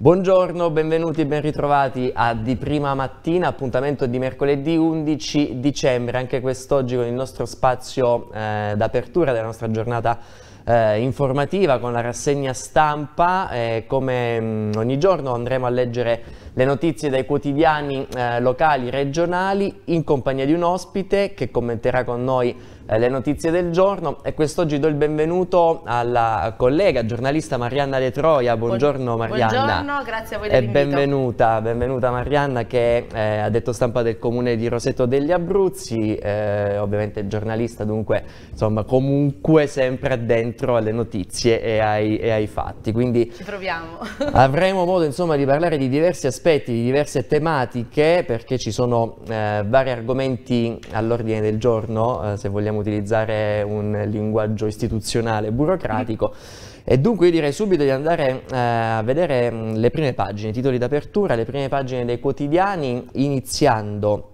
Buongiorno, benvenuti, ben ritrovati a Di Prima Mattina, appuntamento di mercoledì 11 dicembre, anche quest'oggi con il nostro spazio eh, d'apertura della nostra giornata eh, informativa con la rassegna stampa. Eh, come mh, mm, ogni giorno andremo a leggere le notizie dai quotidiani eh, locali, regionali, in compagnia di un ospite che commenterà con noi eh, le notizie del giorno e quest'oggi do il benvenuto alla collega giornalista Marianna De Troia. Buongiorno Marianna. Buongiorno, grazie a voi dell'invito. E benvenuta, benvenuta Marianna che eh, ha detto stampa del comune di Roseto degli Abruzzi, eh, ovviamente giornalista dunque insomma comunque sempre addentro alle notizie e ai, e ai fatti. Quindi Ci proviamo. avremo modo insomma di parlare di diversi aspetti, di diverse tematiche perché ci sono eh, vari argomenti all'ordine del giorno eh, se vogliamo possiamo utilizzare un linguaggio istituzionale burocratico. Mm. E dunque io direi subito di andare eh, a vedere mm, le prime pagine, i titoli d'apertura, le prime pagine dei quotidiani, iniziando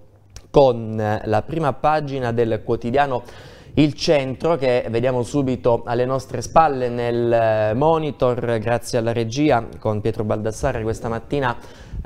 con la prima pagina del quotidiano il centro che vediamo subito alle nostre spalle nel eh, monitor grazie alla regia con Pietro Baldassare questa mattina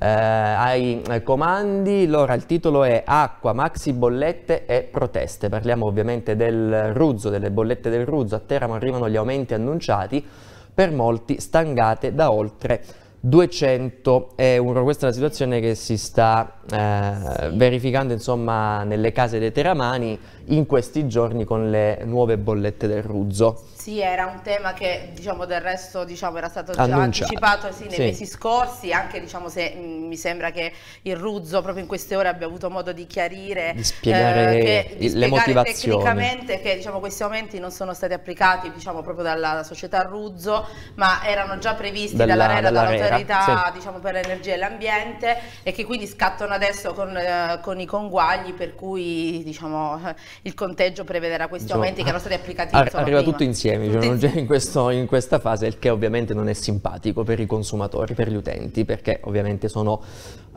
eh, ai eh, comandi. Allora il titolo è Acqua, maxi bollette e proteste. Parliamo ovviamente del Ruzzo, delle bollette del Ruzzo. A Teramo arrivano gli aumenti annunciati per molti stangate da oltre 200 euro. Questa è la situazione che si sta eh, verificando insomma, nelle case dei teramani in questi giorni con le nuove bollette del Ruzzo. Sì, era un tema che diciamo, del resto diciamo, era stato già Annunciato. anticipato sì, nei sì. mesi scorsi, anche diciamo, se mh, mm, mi sembra che il Ruzzo proprio in queste ore abbia avuto modo di chiarire di spiegare, eh, che, di spiegare le motivazioni. tecnicamente che diciamo, questi aumenti non sono stati applicati diciamo, proprio dalla società Ruzzo, ma erano già previsti dalla, dall'autorità dall sì. Diciamo, per l'energia e l'ambiente e che quindi scattano adesso con, eh, con i conguagli per cui diciamo, il conteggio prevederà questi diciamo, aumenti che erano stati applicati. Ar- arriva prima. tutto insieme, tutto diciamo, insieme. In, questo, in, questa fase, il che ovviamente non è simpatico per i consumatori, per gli utenti, perché ovviamente sono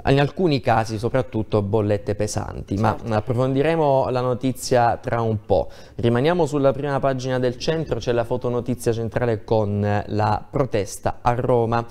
in alcuni casi soprattutto bollette pesanti, certo. ma approfondiremo la notizia tra un po'. Rimaniamo sulla prima pagina del centro, c'è la fotonotizia centrale con la protesta a Roma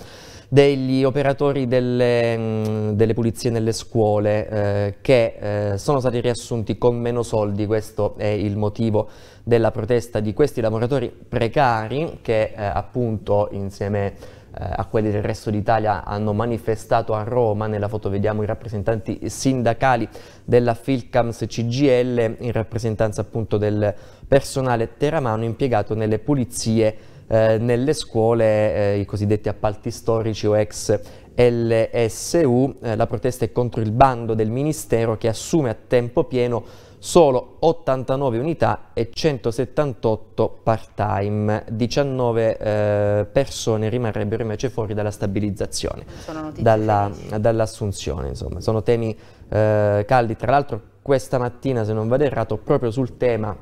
degli operatori delle, mh, mm, delle pulizie nelle scuole eh, che eh, sono stati riassunti con meno soldi, questo è il motivo della protesta di questi lavoratori precari che eh, appunto insieme eh, a quelli del resto d'Italia hanno manifestato a Roma, nella foto vediamo i rappresentanti sindacali della Filcams CGL in rappresentanza appunto del personale teramano impiegato nelle pulizie eh, nelle scuole eh, i cosiddetti appalti storici o ex LSU. Eh, la protesta è contro il bando del Ministero che assume a tempo pieno solo 89 unità e 178 part-time. 19 eh, persone rimarrebbero invece fuori dalla stabilizzazione, dalla, dall'assunzione. Insomma. Sono temi eh, caldi. Tra l'altro questa mattina, se non vado errato, proprio sul tema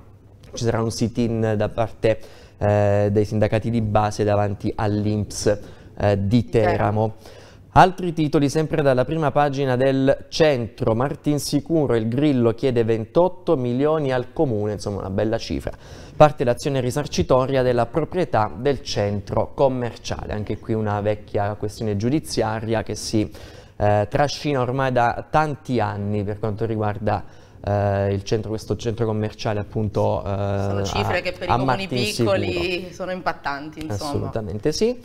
ci sarà un sit-in da parte eh, dei sindacati di base davanti all'Inps eh, di certo. Teramo. Altri titoli sempre dalla prima pagina del centro, Martin Sicuro, il Grillo chiede 28 milioni al comune, insomma una bella cifra. Parte l'azione risarcitoria della proprietà del centro commerciale, anche qui una vecchia questione giudiziaria che si eh, trascina ormai da tanti anni per quanto riguarda eh, centro, questo centro commerciale appunto eh, Sono cifre a, che per i comuni piccoli sono impattanti insomma. Assolutamente sì.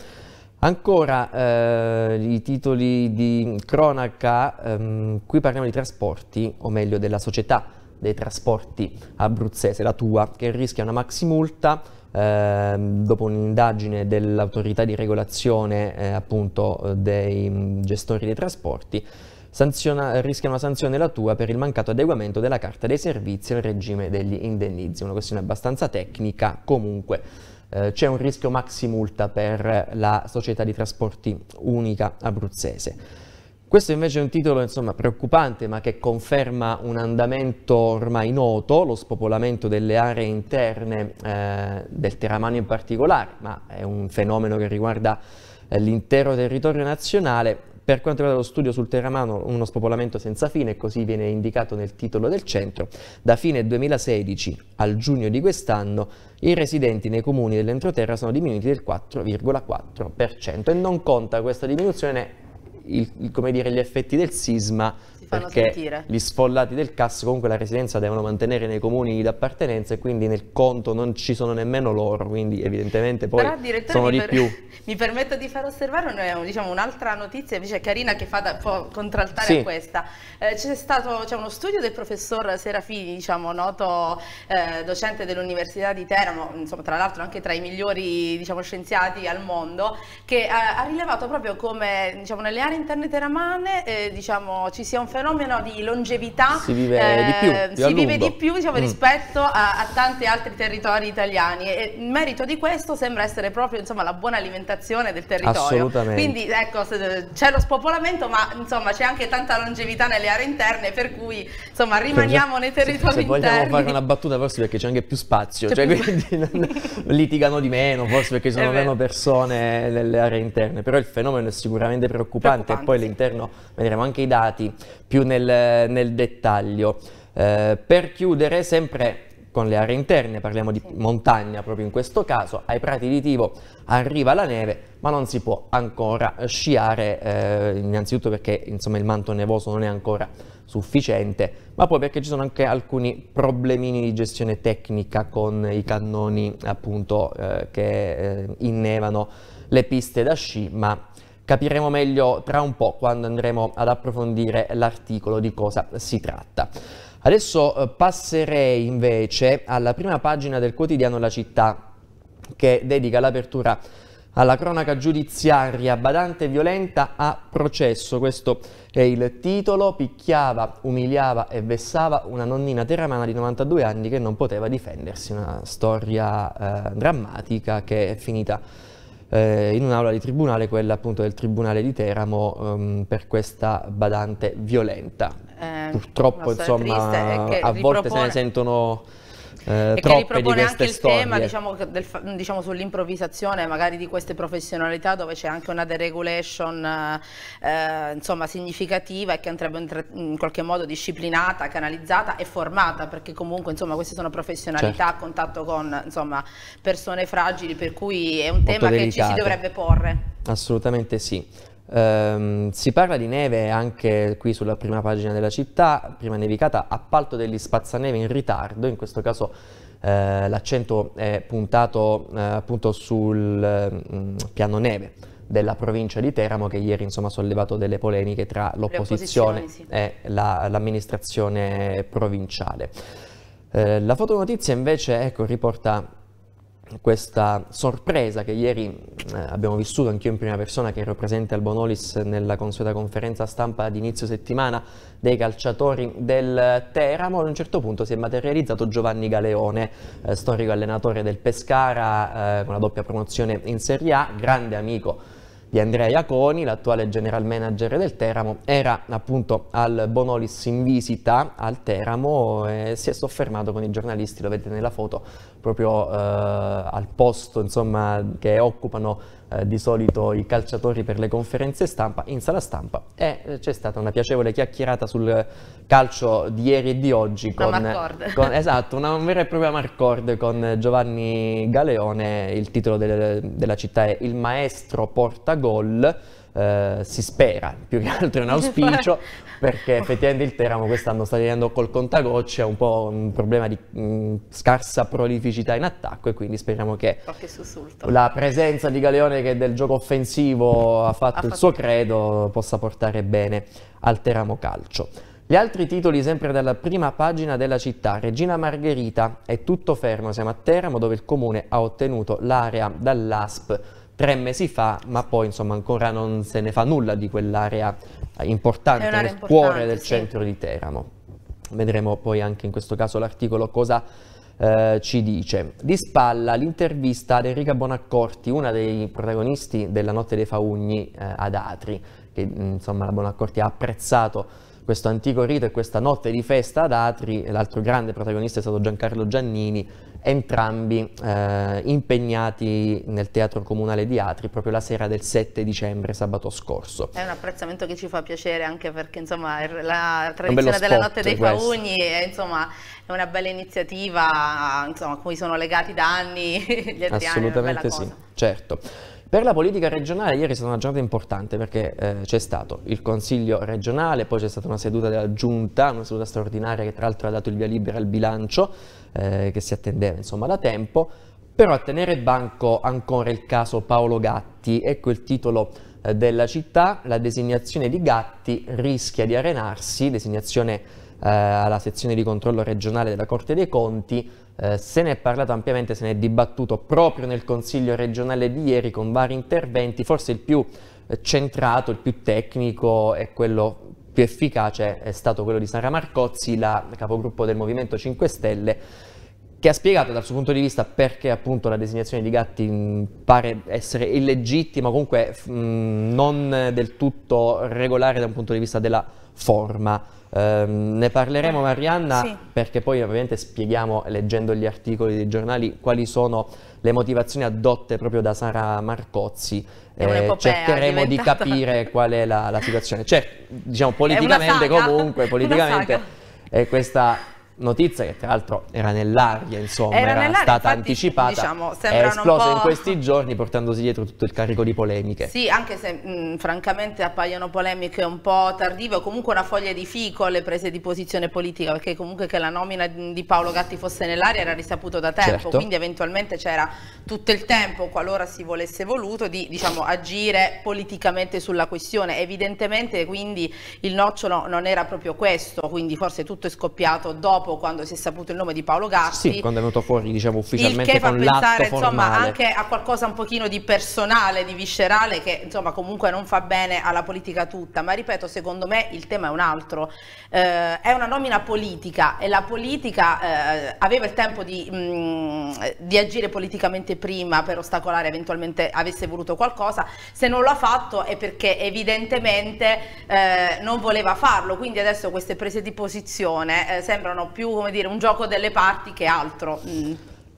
Ancora eh, i titoli di cronaca, ehm, qui parliamo di trasporti, o meglio della società dei trasporti abruzzese, la tua, che rischia una maximulta eh, dopo un'indagine dell'autorità di regolazione eh, appunto dei gestori dei trasporti sanziona, rischia una sanzione la tua per il mancato adeguamento della carta dei servizi al regime degli indennizi. Una questione abbastanza tecnica, comunque eh, c'è un rischio maximulta per la società di trasporti unica abruzzese. Questo invece è un titolo insomma, preoccupante ma che conferma un andamento ormai noto, lo spopolamento delle aree interne eh, del Teramano in particolare, ma è un fenomeno che riguarda eh, l'intero territorio nazionale, per quanto riguarda lo studio sul terramano, uno spopolamento senza fine, così viene indicato nel titolo del centro, da fine 2016 al giugno di quest'anno i residenti nei comuni dell'entroterra sono diminuiti del 4,4% e non conta questa diminuzione il, dire, gli effetti del sisma perché sentire. gli sfollati del CAS comunque la residenza devono mantenere nei comuni di appartenenza e quindi nel conto non ci sono nemmeno loro, quindi evidentemente poi Però, sono di per... più. Mi permetto di far osservare diciamo, un'altra diciamo, un notizia invece carina che fa da, può contraltare sì. questa. Eh, c'è stato uno studio del professor Serafini, diciamo, noto eh, docente dell'Università di Teramo, insomma, tra l'altro anche tra i migliori diciamo, scienziati al mondo, che eh, ha rilevato proprio come diciamo, nelle aree interne teramane eh, diciamo, ci sia un fenomeno fenomeno di longevità si vive eh, di più, più, si vive di più diciamo, mm. rispetto a, a, tanti altri territori italiani e il merito di questo sembra essere proprio insomma, la buona alimentazione del territorio. Assolutamente. Quindi ecco, eh, c'è lo spopolamento ma insomma c'è anche tanta longevità nelle aree interne per cui insomma rimaniamo nei territori se, se interni. Se vogliamo fare una battuta forse perché c'è anche più spazio, cioè, più... quindi non, litigano di meno forse perché ci sono meno persone nelle aree interne, però il fenomeno è sicuramente preoccupante, preoccupante. e poi all'interno vedremo anche i dati più nel, nel dettaglio. Eh, per chiudere, sempre con le aree interne, parliamo di montagna proprio in questo caso, ai prati di Tivo arriva la neve, ma non si può ancora sciare, eh, innanzitutto perché insomma, il manto nevoso non è ancora sufficiente, ma poi perché ci sono anche alcuni problemini di gestione tecnica con i cannoni appunto eh, che eh, innevano le piste da sci, ma Capiremo meglio tra un po' quando andremo ad approfondire l'articolo di cosa si tratta. Adesso eh, passerei invece alla prima pagina del quotidiano La Città che dedica l'apertura alla cronaca giudiziaria badante violenta a processo. Questo è il titolo. Picchiava, umiliava e vessava una nonnina terramana di 92 anni che non poteva difendersi. Una storia eh, drammatica che è finita eh, in un'aula di tribunale, quella appunto del Tribunale di Teramo, ehm, per questa badante violenta. Eh, Purtroppo, insomma, a ripropone... volte se ne sentono eh, e che ripropone anche il storie. tema diciamo, del, diciamo, sull'improvvisazione magari di queste professionalità dove c'è anche una deregulation eh, insomma, significativa e che andrebbe in, qualche modo disciplinata, canalizzata e formata perché comunque insomma, queste sono professionalità certo. a contatto con insomma, persone fragili per cui è un Molto tema delicate. che ci si dovrebbe porre. Assolutamente sì. Um, si parla di neve anche qui sulla prima pagina della città, prima nevicata, appalto degli spazzaneve in ritardo, in questo caso eh, l'accento è puntato eh, appunto sul mm, piano neve della provincia di Teramo che ieri insomma, ha sollevato delle polemiche tra l'opposizione sì. e l'amministrazione provinciale. Eh, la fotonotizia invece ecco, riporta questa sorpresa che ieri eh, abbiamo vissuto anch'io in prima persona che ero presente al Bonolis nella consueta conferenza stampa di inizio settimana dei calciatori del Teramo a un certo punto si è materializzato Giovanni Galeone eh, storico allenatore del Pescara eh, con la doppia promozione in Serie A grande amico di Andrea Iaconi, l'attuale general manager del Teramo, era appunto al Bonolis in visita al Teramo e si è soffermato con i giornalisti, lo vedete nella foto, proprio eh, al posto insomma, che occupano eh, di solito i calciatori per le conferenze stampa, in sala stampa e eh, c'è stata una piacevole chiacchierata sul calcio di ieri e di oggi. Con, con, esatto, una vera e propria marcord con Giovanni Galeone, il titolo del, della città è Il maestro porta gol. Uh, si spera, più che altro è un auspicio, perché effettivamente il Teramo quest'anno sta tenendo col contagocce, è un po' un problema di mh, mm, scarsa prolificità in attacco e quindi speriamo che la presenza di Galeone che del gioco offensivo ha fatto ha il suo credo possa portare bene al Teramo Calcio. Gli altri titoli sempre dalla prima pagina della città, Regina Margherita, è tutto fermo, siamo a Teramo dove il comune ha ottenuto l'area dall'ASP tre mesi fa, ma poi insomma ancora non se ne fa nulla di quell'area importante nel importante, cuore del sì. centro di Teramo. Vedremo poi anche in questo caso l'articolo cosa eh, ci dice. Di spalla l'intervista ad Enrica Bonaccorti, una dei protagonisti della Notte dei Faugni eh, ad Atri, che insomma la Bonaccorti ha apprezzato questo antico rito e questa notte di festa ad Atri, l'altro grande protagonista è stato Giancarlo Giannini, entrambi eh, impegnati nel Teatro Comunale di Atri proprio la sera del 7 dicembre, sabato scorso. È un apprezzamento che ci fa piacere anche perché insomma la tradizione della Notte dei questo. Faugni è, insomma, è una bella iniziativa insomma, a cui sono legati da anni gli Adriani, Assolutamente anni, sì, certo. Per la politica regionale ieri è stata una giornata importante perché eh, c'è stato il Consiglio regionale, poi c'è stata una seduta della Giunta, una seduta straordinaria che tra l'altro ha dato il via libera al bilancio eh, che si attendeva insomma da tempo, però a tenere banco ancora il caso Paolo Gatti, ecco il titolo eh, della città, la designazione di Gatti rischia di arenarsi, designazione eh, alla sezione di controllo regionale della Corte dei Conti, eh, se ne è parlato ampiamente, se ne è dibattuto proprio nel Consiglio regionale di ieri con vari interventi, forse il più eh, centrato, il più tecnico e quello più efficace è stato quello di Sara Marcozzi, la capogruppo del Movimento 5 Stelle, che ha spiegato dal suo punto di vista perché appunto la designazione di gatti mm, pare essere illegittima, comunque mh, mm, non del tutto regolare da un punto di vista della forma. Ehm, ne parleremo Marianna sì. perché poi ovviamente spieghiamo leggendo gli articoli dei giornali quali sono le motivazioni adotte proprio da Sara Marcozzi. Eh, cercheremo di capire qual è la, la situazione. Cioè, diciamo politicamente comunque, politicamente eh, questa notizia che tra l'altro era nell'aria, insomma, era, era nell'aria, stata infatti, anticipata, diciamo, è esplosa in questi giorni portandosi dietro tutto il carico di polemiche. Sì, anche se mh, francamente appaiono polemiche un po' tardive o comunque una foglia di fico alle prese di posizione politica, perché comunque che la nomina di Paolo Gatti fosse nell'aria era risaputo da tempo, certo. quindi eventualmente c'era tutto il tempo, qualora si volesse voluto, di diciamo, agire politicamente sulla questione. Evidentemente quindi il nocciolo non era proprio questo, quindi forse tutto è scoppiato dopo dopo quando si è saputo il nome di Paolo Gatti. Sì, quando è venuto fuori diciamo ufficialmente il che fa pensare insomma anche a qualcosa un pochino di personale, di viscerale che insomma comunque non fa bene alla politica tutta, ma ripeto secondo me il tema è un altro. Eh, è una nomina politica e la politica eh, aveva il tempo di, mh, mm, di agire politicamente prima per ostacolare eventualmente avesse voluto qualcosa, se non lo ha fatto è perché evidentemente eh, non voleva farlo, quindi adesso queste prese di posizione eh, sembrano più come dire, un gioco delle parti che altro. Mm.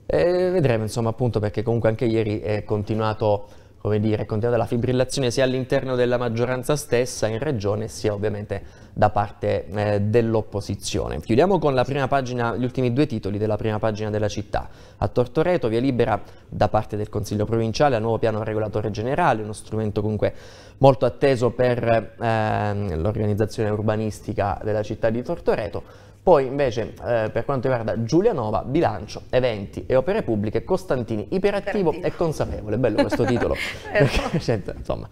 Eh, vedremo insomma appunto perché comunque anche ieri è continuato come dire, continuata la fibrillazione sia all'interno della maggioranza stessa in regione sia ovviamente da parte eh, dell'opposizione. Chiudiamo con pagina, gli ultimi due titoli della prima pagina della città. A Tortoreto via libera da parte del Consiglio Provinciale a nuovo piano regolatore generale, uno strumento comunque molto atteso per eh, l'organizzazione urbanistica della città di Tortoreto. Poi invece eh, per quanto riguarda Giulianova, bilancio, eventi e opere pubbliche, Costantini iperattivo, iperattivo. e consapevole. Bello questo titolo. perché, cioè, insomma,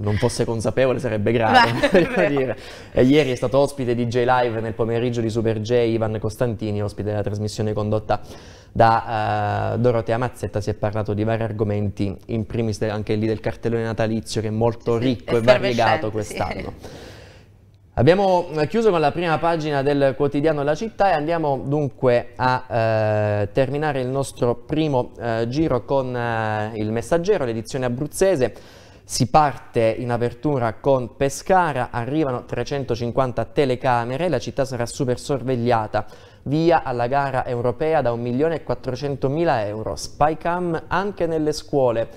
non fosse consapevole sarebbe grave. Beh, è ieri è stato ospite di J-Live nel pomeriggio di Super J Ivan Costantini, ospite della trasmissione condotta da uh, Dorotea Mazzetta. Si è parlato di vari argomenti, in primis anche lì del cartellone natalizio che è molto sì, ricco e variegato quest'anno. Sì. Abbiamo eh, chiuso con la prima pagina del quotidiano La Città e andiamo dunque a eh, terminare il nostro primo eh, giro con eh, il Messaggero, l'edizione abruzzese. Si parte in apertura con Pescara, arrivano 350 telecamere, la città sarà super sorvegliata. Via alla gara europea da 1.400.000 euro. Spycam anche nelle scuole.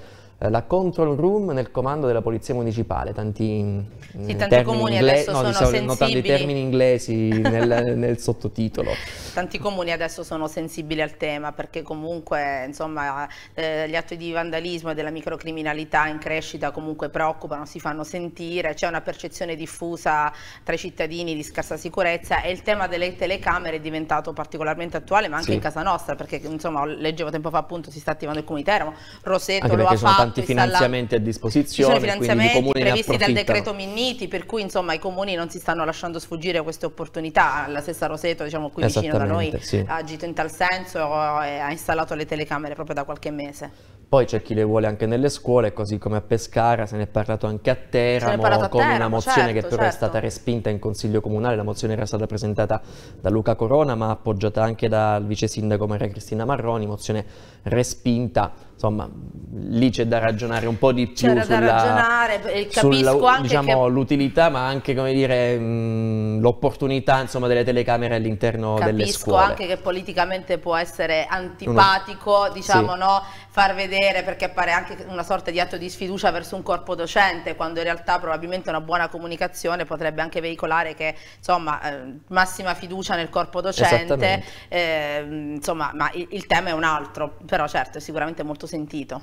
Eh, la control room nel comando della polizia municipale, tanti, sì, tanti comuni inglesi, adesso no, sono diciamo, sensibili. termini inglesi nel, nel, sottotitolo. Tanti comuni adesso sono sensibili al tema perché comunque insomma, eh, gli atti di vandalismo e della microcriminalità in crescita comunque preoccupano, si fanno sentire, c'è una percezione diffusa tra i cittadini di scarsa sicurezza e il tema delle telecamere è diventato particolarmente attuale ma anche sì. in casa nostra perché insomma leggevo tempo fa appunto si sta attivando il Comune Teramo, Roseto lo ha fatto quanti finanziamenti a disposizione, finanziamenti quindi i comuni previsti dal decreto Minniti, per cui insomma i comuni non si stanno lasciando sfuggire queste opportunità, la stessa Roseto diciamo qui vicino da noi sì. ha agito in tal senso e eh, ha installato le telecamere proprio da qualche mese. Poi c'è chi le vuole anche nelle scuole, così come a Pescara, se ne è parlato anche a Teramo, con una mozione certo, che però certo. è stata respinta in Consiglio Comunale, la mozione era stata presentata da Luca Corona ma appoggiata anche dal vice sindaco Maria Cristina Marroni, mozione respinta, insomma lì c'è da ragionare un po' di più C'era sulla, da ragionare, capisco sulla, anche diciamo, che... l'utilità ma anche come dire mm, l'opportunità insomma delle telecamere all'interno delle scuole. Capisco anche che politicamente può essere antipatico, Uno... diciamo sì. no, far vedere vedere perché pare anche una sorta di atto di sfiducia verso un corpo docente, quando in realtà probabilmente una buona comunicazione potrebbe anche veicolare che insomma eh, massima fiducia nel corpo docente, eh, insomma, ma il, il tema è un altro, però certo è sicuramente molto sentito.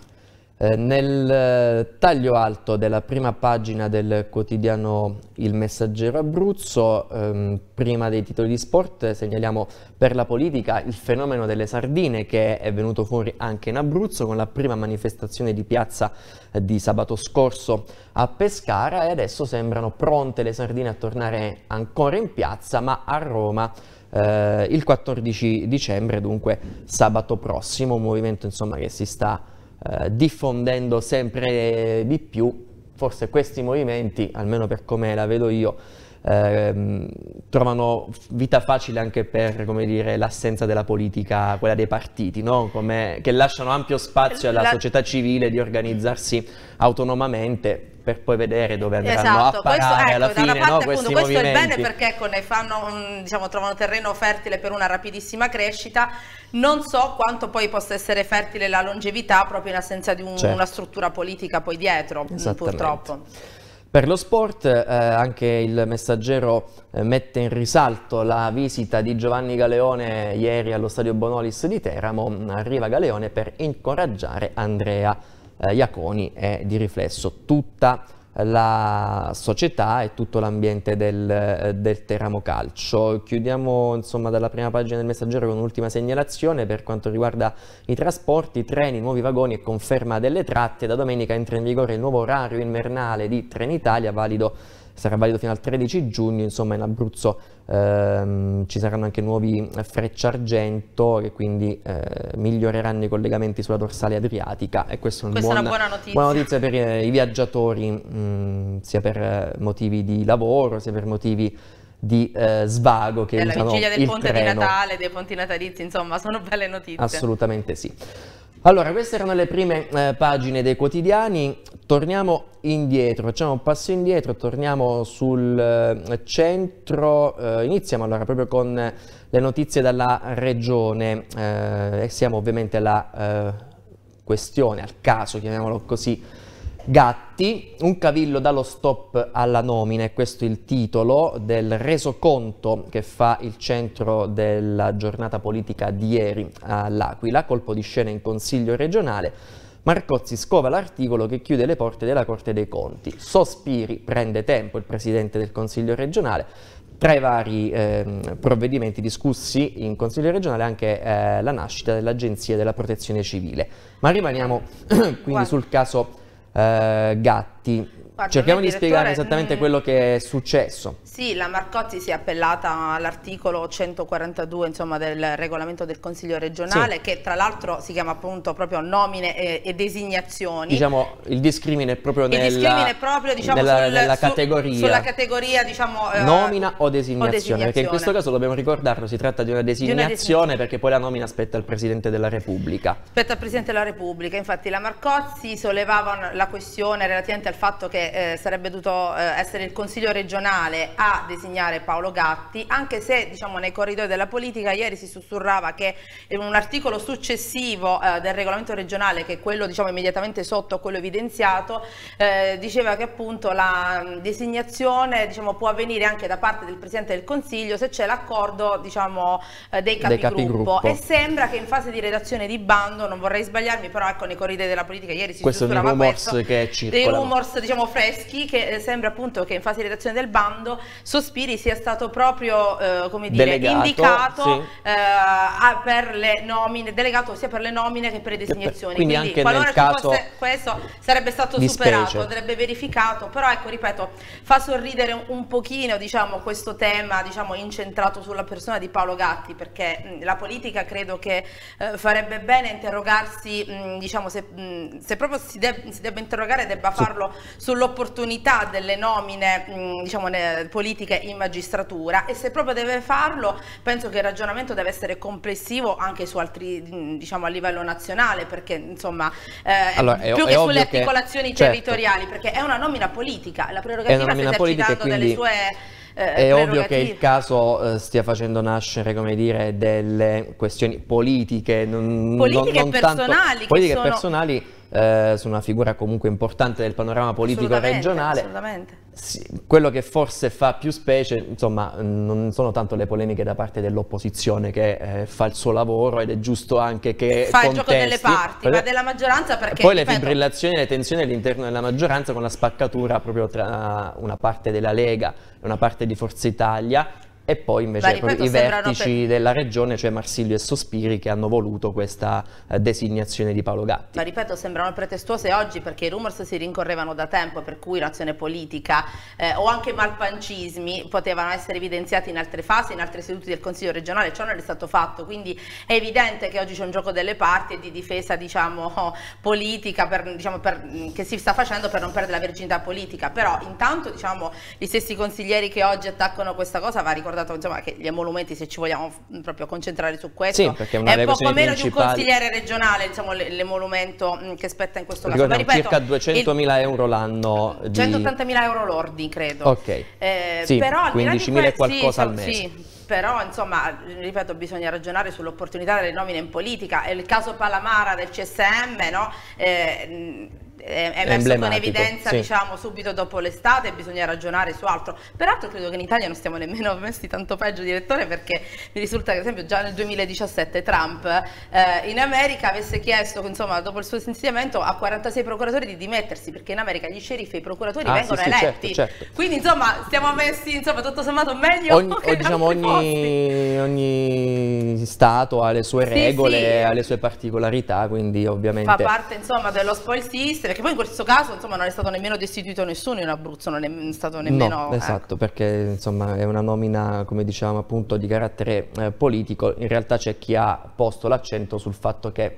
Eh, nel eh, taglio alto della prima pagina del quotidiano Il Messaggero Abruzzo, ehm, prima dei titoli di sport, segnaliamo per la politica il fenomeno delle sardine che è venuto fuori anche in Abruzzo con la prima manifestazione di piazza eh, di sabato scorso a Pescara e adesso sembrano pronte le sardine a tornare ancora in piazza, ma a Roma eh, il 14 dicembre, dunque sabato prossimo, un movimento insomma, che si sta eh, diffondendo sempre di più, forse questi movimenti, almeno per come la vedo io, ehm, trovano vita facile anche per l'assenza della politica, quella dei partiti, no? come, che lasciano ampio spazio alla società civile di organizzarsi autonomamente per poi vedere dove andranno esatto. a parare questo, alla ecco, fine, parte, no, appunto, questo movimenti. è il bene perché ecco, ne fanno, mm, diciamo, trovano terreno fertile per una rapidissima crescita, non so quanto poi possa essere fertile la longevità proprio in assenza di un, certo. una struttura politica poi dietro, mm, purtroppo. Per lo sport eh, anche il messaggero eh, mette in risalto la visita di Giovanni Galeone ieri allo stadio Bonolis di Teramo, arriva Galeone per incoraggiare Andrea eh, Iaconi è di riflesso tutta la società e tutto l'ambiente del, eh, del, Teramo Calcio. Chiudiamo insomma dalla prima pagina del messaggero con un'ultima segnalazione per quanto riguarda i trasporti, treni, nuovi vagoni e conferma delle tratte. Da domenica entra in vigore il nuovo orario invernale di Trenitalia valido sarà valido fino al 13 giugno, insomma in Abruzzo ehm, ci saranno anche nuovi eh, frecce argento che quindi eh, miglioreranno i collegamenti sulla dorsale adriatica e questa è, un questa buon, è una buona notizia, buona notizia per eh, i viaggiatori mh, mm, sia per eh, motivi di lavoro sia per motivi di eh, svago che è la vigilia del ponte treno. di Natale, dei ponti natalizi, insomma, sono belle notizie. Assolutamente sì. Allora, queste erano le prime eh, pagine dei quotidiani, torniamo indietro, facciamo un passo indietro, torniamo sul eh, centro, eh, iniziamo allora proprio con le notizie dalla regione, eh, siamo ovviamente alla eh, questione, al caso, chiamiamolo così, Gatti, un cavillo dallo stop alla nomina, e questo è il titolo del resoconto che fa il centro della giornata politica di ieri all'Aquila, colpo di scena in consiglio regionale. Marcozzi scova l'articolo che chiude le porte della Corte dei Conti. Sospiri, prende tempo il presidente del Consiglio regionale, tra i vari eh, provvedimenti discussi in Consiglio regionale anche eh, la nascita dell'Agenzia della Protezione Civile. Ma rimaniamo quindi Guarda. sul caso eh, gatti Guarda, Cerchiamo di spiegare esattamente mm, quello che è successo. Sì, la Marcotti si è appellata all'articolo 142 insomma, del regolamento del Consiglio regionale sì. che tra l'altro si chiama appunto proprio nomine e, e designazioni. Diciamo il discrimine è proprio il discrimine proprio, diciamo, nella, sul, nella su, categoria. Sulla categoria diciamo, eh, nomina o designazione, o designazione, perché in questo caso dobbiamo ricordarlo, si tratta di una designazione, di una designazione perché poi la nomina spetta al Presidente della Repubblica. Aspetta al Presidente della Repubblica, infatti la Marcozzi sollevava la questione relativamente al fatto che eh, sarebbe dovuto eh, essere il Consiglio regionale a designare Paolo Gatti, anche se diciamo, nei corridoi della politica ieri si sussurrava che in un articolo successivo eh, del regolamento regionale, che è quello diciamo, immediatamente sotto a quello evidenziato, eh, diceva che appunto la mm, designazione diciamo, può avvenire anche da parte del Presidente del Consiglio se c'è l'accordo diciamo, eh, dei, capigruppo. dei capigruppo e sembra che in fase di redazione di bando, non vorrei sbagliarmi, però ecco nei corridoi della politica ieri si questo sussurrava questo, dei rumors diciamo, Freschi che eh, sembra appunto che in fase di redazione del bando Sospiri sia stato proprio eh, come dire, delegato, indicato sì. eh, per le nomine, delegato sia per le nomine che per le designazioni. Quindi, Quindi anche qualora nel caso questo sarebbe stato superato, specie. andrebbe verificato, però ecco ripeto fa sorridere un, un pochino diciamo, questo tema diciamo, incentrato sulla persona di Paolo Gatti perché mh, mm, la politica credo che eh, farebbe bene interrogarsi mh, mm, diciamo, se, mh, mm, se, proprio si, de si debba interrogare debba farlo sì. sull'opportunità l'opportunità delle nomine mm, diciamo, politiche in magistratura e se proprio deve farlo penso che il ragionamento deve essere complessivo anche su altri mm, diciamo a livello nazionale perché insomma eh, allora, è, più è che sulle articolazioni che, certo. territoriali certo. perché è una nomina politica la prerogativa sta esercitando delle sue eh, è ovvio che il caso eh, stia facendo nascere, come dire, delle questioni politiche, non, politiche non, non personali, tanto, politiche sono... personali eh, sono una figura comunque importante del panorama politico assolutamente, regionale. Assolutamente. Sì, quello che forse fa più specie, insomma, non sono tanto le polemiche da parte dell'opposizione che eh, fa il suo lavoro ed è giusto anche che fa contesti, il gioco delle parti, ma della maggioranza perché poi ripeto, le fibrillazioni e le tensioni all'interno della maggioranza con la spaccatura proprio tra una parte della Lega e una parte di Forza Italia e poi invece ripeto, i vertici per... della regione, cioè Marsilio e Sospiri, che hanno voluto questa eh, designazione di Paolo Gatti. Ma ripeto, sembrano pretestuose oggi perché i rumors si rincorrevano da tempo, per cui l'azione politica eh, o anche malpancismi potevano essere evidenziati in altre fasi, in altre sedute del Consiglio regionale, ciò non è stato fatto, quindi è evidente che oggi c'è un gioco delle parti e di difesa diciamo, politica per, diciamo, per, mm, che si sta facendo per non perdere la virginità politica, però intanto diciamo, gli stessi consiglieri che oggi attaccano questa cosa va ricordato dato insomma, che gli emolumenti, se ci vogliamo proprio concentrare su questo, sì, perché una è poco meno di un consigliere regionale insomma, l'emolumento che spetta in questo caso. Ma ripeto, circa mila euro l'anno. Di... 180.000 euro lordi, credo. Ok. Eh, sì, 15.000 qualcosa sì, al mese. Sì però insomma, ripeto, bisogna ragionare sull'opportunità delle nomine in politica. È il caso Palamara del CSM, no? Eh, è emerso in evidenza sì. diciamo subito dopo l'estate bisogna ragionare su altro peraltro credo che in Italia non stiamo nemmeno messi tanto peggio direttore perché mi risulta che ad esempio già nel 2017 Trump eh, in America avesse chiesto insomma dopo il suo insediamento a 46 procuratori di dimettersi perché in America gli sceriffi e i procuratori ah, vengono sì, sì, eletti certo, certo. quindi insomma stiamo messi insomma tutto sommato meglio ogni, che o, diciamo ogni, ogni, stato ha le sue regole ha le sue particolarità quindi ovviamente fa parte insomma dello spoil system perché poi in questo caso insomma, non è stato nemmeno destituito nessuno in Abruzzo, non è stato nemmeno... No, eh. esatto, ecco. perché insomma, è una nomina, come dicevamo appunto, di carattere eh, politico, in realtà c'è chi ha posto l'accento sul fatto che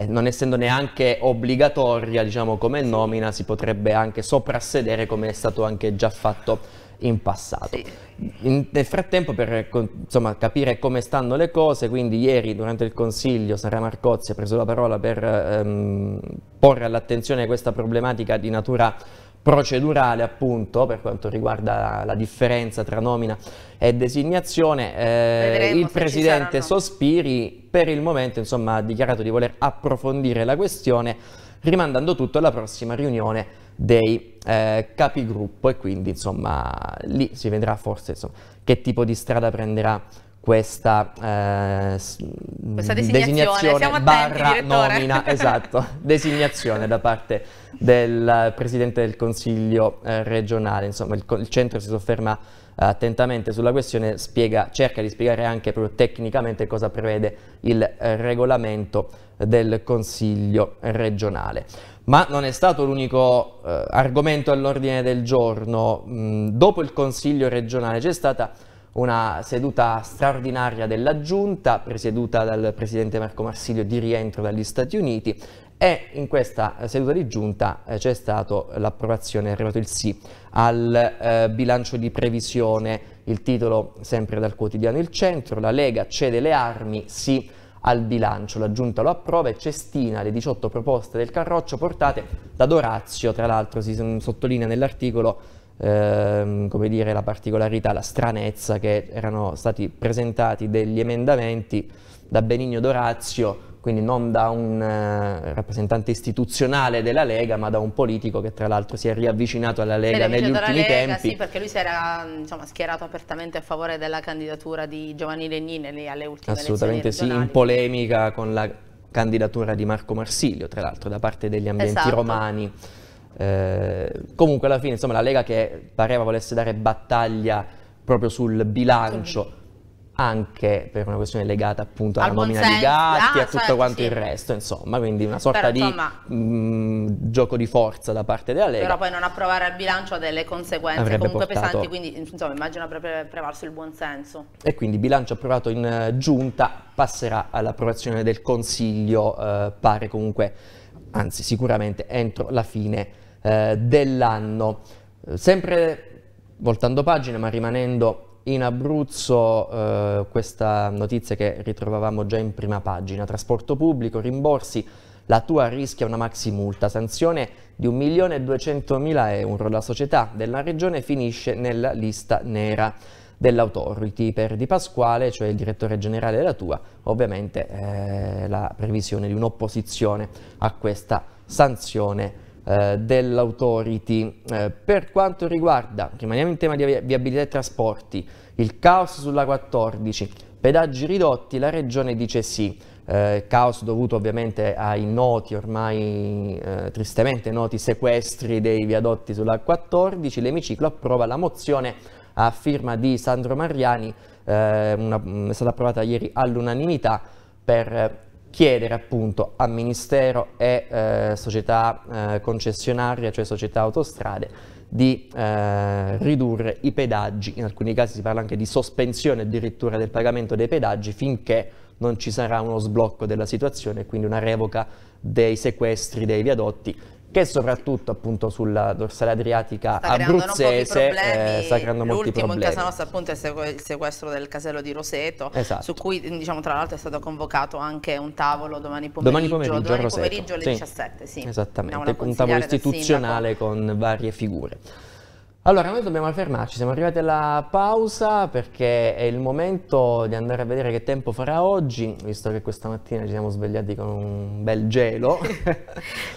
eh, non essendo neanche obbligatoria, diciamo, come nomina, si potrebbe anche soprassedere come è stato anche già fatto in passato. In, nel frattempo, per insomma, capire come stanno le cose, quindi ieri durante il Consiglio Sara Marcozzi ha preso la parola per ehm, porre all'attenzione questa problematica di natura procedurale appunto per quanto riguarda la differenza tra nomina e designazione eh, il presidente Sospiri per il momento insomma, ha dichiarato di voler approfondire la questione rimandando tutto alla prossima riunione dei eh, capigruppo e quindi insomma lì si vedrà forse insomma, che tipo di strada prenderà questa, eh, questa designazione, designazione barra attenti, nomina, esatto, designazione da parte del eh, Presidente del Consiglio eh, regionale, insomma il, il, centro si sofferma eh, attentamente sulla questione, spiega, cerca di spiegare anche proprio tecnicamente cosa prevede il eh, regolamento del Consiglio regionale. Ma non è stato l'unico eh, argomento all'ordine del giorno, mm, dopo il Consiglio regionale c'è stata una seduta straordinaria della Giunta, presieduta dal Presidente Marco Marsilio di rientro dagli Stati Uniti, e in questa eh, seduta di giunta eh, c'è stato l'approvazione, è arrivato il sì al eh, bilancio di previsione, il titolo sempre dal quotidiano Il Centro, la Lega cede le armi, sì al bilancio, la giunta lo approva e cestina le 18 proposte del Carroccio portate da Dorazio, tra l'altro si mm, sottolinea nell'articolo ehm, come dire, la particolarità, la stranezza che erano stati presentati degli emendamenti da Benigno Dorazio, quindi non da un eh, rappresentante istituzionale della Lega, ma da un politico che tra l'altro si è riavvicinato alla Lega negli ultimi Lega, tempi. Sì, perché lui si era insomma, schierato apertamente a favore della candidatura di Giovanni Legnini alle ultime Assolutamente sì, in polemica con la candidatura di Marco Marsilio, tra l'altro, da parte degli ambienti esatto. romani. Eh, comunque alla fine insomma la Lega che pareva volesse dare battaglia proprio sul bilancio anche per una questione legata appunto alla Al nomina di Gatti e ah, a tutto certo, quanto sì. il resto insomma quindi una sorta Però, di mh, mm, gioco di forza da parte della Lega Però poi non approvare al bilancio ha delle conseguenze Avrebbe comunque portato... pesanti quindi insomma immagino avrebbe prevalso il buon senso. E quindi bilancio approvato in eh, giunta passerà all'approvazione del Consiglio uh, pare comunque anzi sicuramente entro la fine eh, dell'anno. Eh, sempre voltando pagina ma rimanendo in Abruzzo eh, questa notizia che ritrovavamo già in prima pagina, trasporto pubblico, rimborsi, la tua rischia una maxi multa, sanzione di 1.200.000 euro, la società della regione finisce nella lista nera dell'autority per Di Pasquale, cioè il direttore generale della tua, ovviamente eh, la previsione di un'opposizione a questa sanzione eh, dell'autority. Eh, per quanto riguarda, rimaniamo in tema di viabilità e trasporti, il caos sulla 14, pedaggi ridotti, la regione dice sì. Eh, caos dovuto ovviamente ai noti, ormai eh, tristemente noti sequestri dei viadotti sulla 14, l'emiciclo approva la mozione a firma di Sandro Mariani, eh, una, è stata approvata ieri all'unanimità per chiedere appunto a Ministero e eh, società eh, concessionaria, cioè società autostrade, di eh, ridurre i pedaggi, in alcuni casi si parla anche di sospensione addirittura del pagamento dei pedaggi finché non ci sarà uno sblocco della situazione, quindi una revoca dei sequestri dei viadotti che soprattutto appunto sulla dorsale adriatica sta abruzzese eh, sta creando molti problemi. L'ultimo in casa nostra appunto è il sequestro del casello di Roseto, esatto. su cui diciamo tra l'altro è stato convocato anche un tavolo domani pomeriggio, domani pomeriggio, domani pomeriggio alle sì. 17. Sì. Esattamente, un tavolo istituzionale con varie figure. Allora, noi dobbiamo fermarci, siamo arrivati alla pausa perché è il momento di andare a vedere che tempo farà oggi, visto che questa mattina ci siamo svegliati con un bel gelo,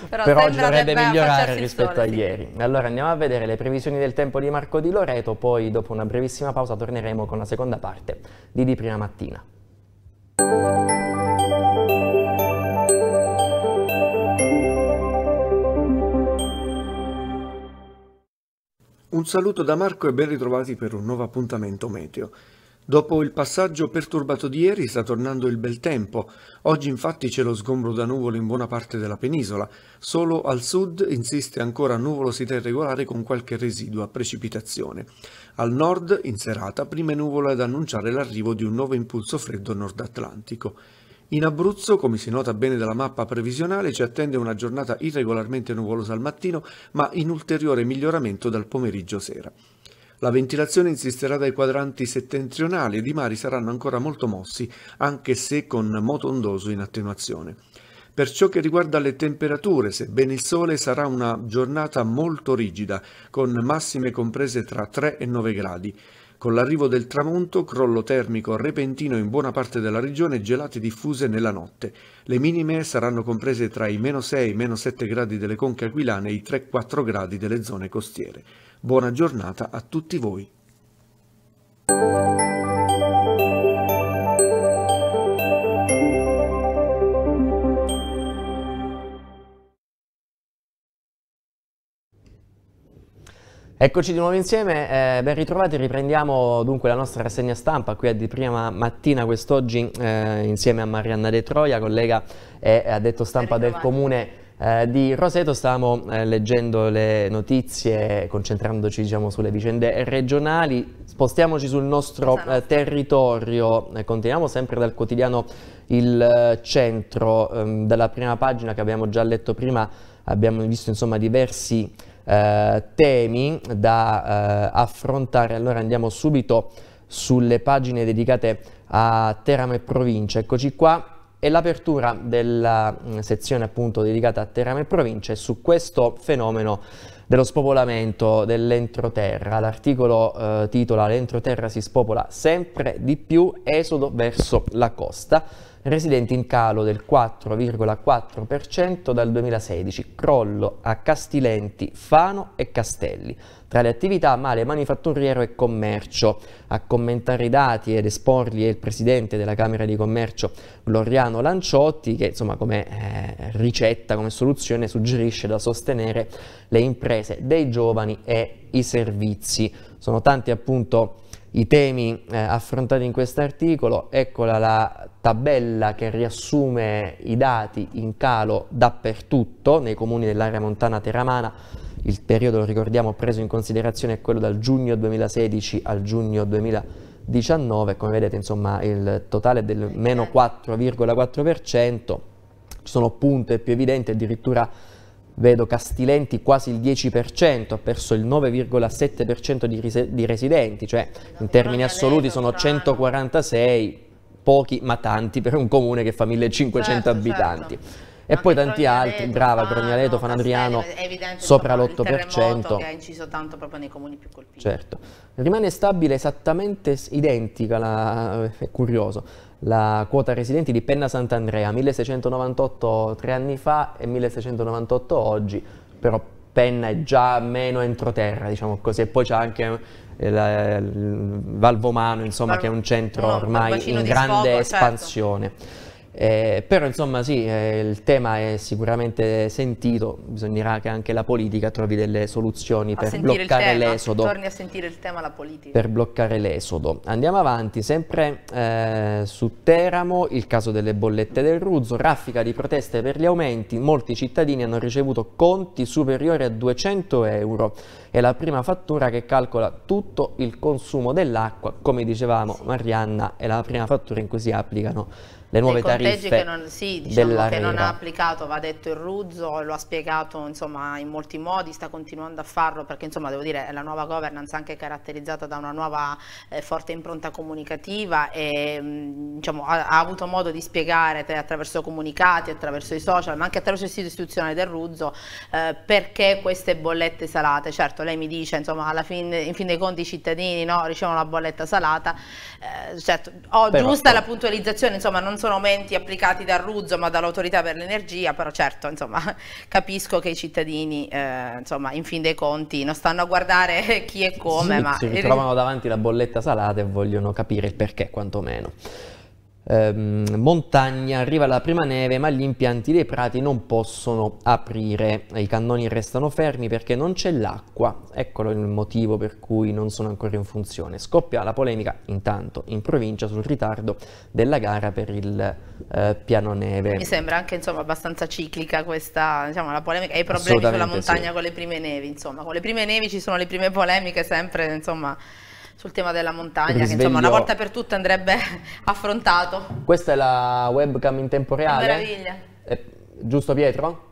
però, però oggi dovrebbe migliorare rispetto sole, a sì. ieri. Allora andiamo a vedere le previsioni del tempo di Marco Di Loreto, poi dopo una brevissima pausa torneremo con la seconda parte di Di Prima Mattina. Un saluto da Marco e ben ritrovati per un nuovo appuntamento meteo. Dopo il passaggio perturbato di ieri sta tornando il bel tempo. Oggi infatti c'è lo sgombro da nuvole in buona parte della penisola. Solo al sud insiste ancora nuvolosità irregolare con qualche residua precipitazione. Al nord, in serata, prime nuvole ad annunciare l'arrivo di un nuovo impulso freddo nord-atlantico. In Abruzzo, come si nota bene dalla mappa previsionale, ci attende una giornata irregolarmente nuvolosa al mattino, ma in ulteriore miglioramento dal pomeriggio sera. La ventilazione insisterà dai quadranti settentrionali ed i mari saranno ancora molto mossi, anche se con moto ondoso in attenuazione. Per ciò che riguarda le temperature, sebbene il sole sarà una giornata molto rigida, con massime comprese tra 3 e 9 gradi, con l'arrivo del tramonto, crollo termico repentino in buona parte della regione, gelate diffuse nella notte. Le minime saranno comprese tra i meno 6 e meno 7 gradi delle conche aquilane e i 3-4 gradi delle zone costiere. Buona giornata a tutti voi. Eccoci di nuovo insieme, eh, ben ritrovati, riprendiamo dunque la nostra rassegna stampa qui a di prima mattina quest'oggi eh, insieme a Marianna De Troia, collega e eh, addetto stampa del comune eh, di Roseto, stavamo eh, leggendo le notizie concentrandoci diciamo, sulle vicende regionali, spostiamoci sul nostro eh, territorio, continuiamo sempre dal quotidiano Il Centro, ehm, dalla prima pagina che abbiamo già letto prima abbiamo visto insomma diversi eh, temi da eh, affrontare. Allora andiamo subito sulle pagine dedicate a Teramo e provincia. Eccoci qua e l'apertura della mm, sezione appunto dedicata a Teramo e provincia e su questo fenomeno dello spopolamento dell'entroterra. L'articolo eh, titola L'entroterra si spopola sempre di più, esodo verso la costa residenti in calo del 4,4% dal 2016, crollo a Castilenti, Fano e Castelli. Tra le attività male manifatturiero e commercio. A commentare i dati ed esporli è il presidente della Camera di Commercio Gloriano Lanciotti che insomma come eh, ricetta, come soluzione suggerisce da sostenere le imprese dei giovani e i servizi. Sono tanti appunto i temi eh, affrontati in questo articolo, eccola la tabella che riassume i dati in calo dappertutto nei comuni dell'area montana teramana, il periodo lo ricordiamo preso in considerazione è quello dal giugno 2016 al giugno 2019, come vedete insomma il totale è del meno 4,4%, ci sono punte più evidenti addirittura Vedo Castilenti quasi il 10%, ha perso il 9,7% di, di, residenti, cioè in termini assoluti sono 146, pochi ma tanti per un comune che fa 1500 certo, abitanti. Certo. E poi tanti altri, brava, Crognaleto, Fanadriano, Castello, sopra l'8%. che ha inciso tanto proprio nei comuni più colpiti. Certo. Rimane stabile esattamente identica, la, è curioso, la quota residenti di Penna Sant'Andrea, 1698 tre anni fa e 1698 oggi, però Penna è già meno entroterra, diciamo così, e poi c'è anche eh, la, il Valvomano, insomma, che è un centro no, ormai in grande sfogo, certo. espansione. Certo. Eh, però insomma sì, eh, il tema è sicuramente sentito, bisognerà che anche la politica trovi delle soluzioni a per bloccare l'esodo. Torni a sentire il tema la politica. Per bloccare l'esodo. Andiamo avanti, sempre eh, su Teramo, il caso delle bollette del Ruzzo, raffica di proteste per gli aumenti, molti cittadini hanno ricevuto conti superiori a 200 euro. È la prima fattura che calcola tutto il consumo dell'acqua, come dicevamo sì. Marianna, è la prima fattura in cui si applicano le nuove tariffe che non, sì, diciamo che non ha applicato, va detto il Ruzzo, lo ha spiegato insomma, in molti modi, sta continuando a farlo perché insomma devo dire la nuova governance anche caratterizzata da una nuova eh, forte impronta comunicativa e mm, diciamo, ha, ha, avuto modo di spiegare attraverso comunicati, attraverso i social, ma anche attraverso il sito istituzionale del Ruzzo eh, perché queste bollette salate, certo lei mi dice insomma alla fine, in fin dei conti i cittadini no, ricevono la bolletta salata, eh, certo, oh, giusta la puntualizzazione, insomma non sono aumenti applicati dal Ruzzo ma dall'autorità per l'energia, però certo insomma, capisco che i cittadini eh, insomma, in fin dei conti non stanno a guardare chi e come. Sì, ma... Si ritrovano davanti la bolletta salata e vogliono capire il perché quantomeno ehm, montagna, arriva la prima neve, ma gli impianti dei prati non possono aprire, i cannoni restano fermi perché non c'è l'acqua, eccolo il motivo per cui non sono ancora in funzione. Scoppia la polemica intanto in provincia sul ritardo della gara per il eh, piano neve. Mi sembra anche insomma abbastanza ciclica questa, diciamo, la polemica e i problemi sulla montagna sì. con le prime nevi, insomma, con le prime nevi ci sono le prime polemiche sempre, insomma sul tema della montagna, che insomma una volta per tutte andrebbe affrontato. Questa è la webcam in tempo reale. Meraviglia. È, eh, giusto Pietro?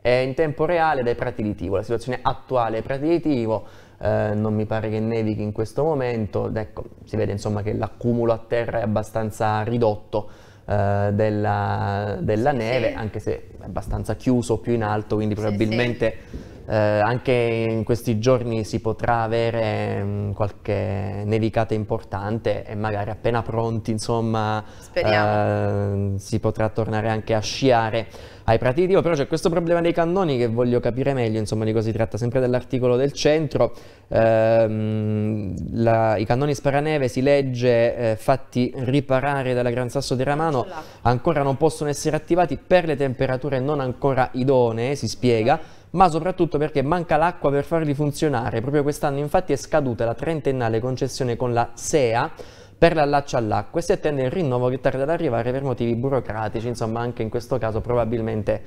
È in tempo reale dai prati di Tivo, la situazione attuale è prati di Tivo, eh, non mi pare che nevichi in questo momento, ecco, si vede insomma che l'accumulo a terra è abbastanza ridotto eh, della, della sì, neve, sì. anche se è abbastanza chiuso più in alto, quindi probabilmente... Sì, eh, anche in questi giorni si potrà avere mh, mm, qualche nevicata importante e magari appena pronti, insomma, eh, si potrà tornare anche a sciare ai prati di Dio, però c'è questo problema dei cannoni che voglio capire meglio, insomma, di cosa si tratta, sempre dell'articolo del centro, eh, la, i cannoni sparaneve si legge eh, fatti riparare dalla Gran Sasso di Ramano, ancora non possono essere attivati per le temperature non ancora idonee, si spiega, ma soprattutto perché manca l'acqua per farli funzionare. Proprio quest'anno infatti è scaduta la trentennale concessione con la SEA per l'allaccio all'acqua e si attende il rinnovo che tarda ad arrivare per motivi burocratici, insomma anche in questo caso probabilmente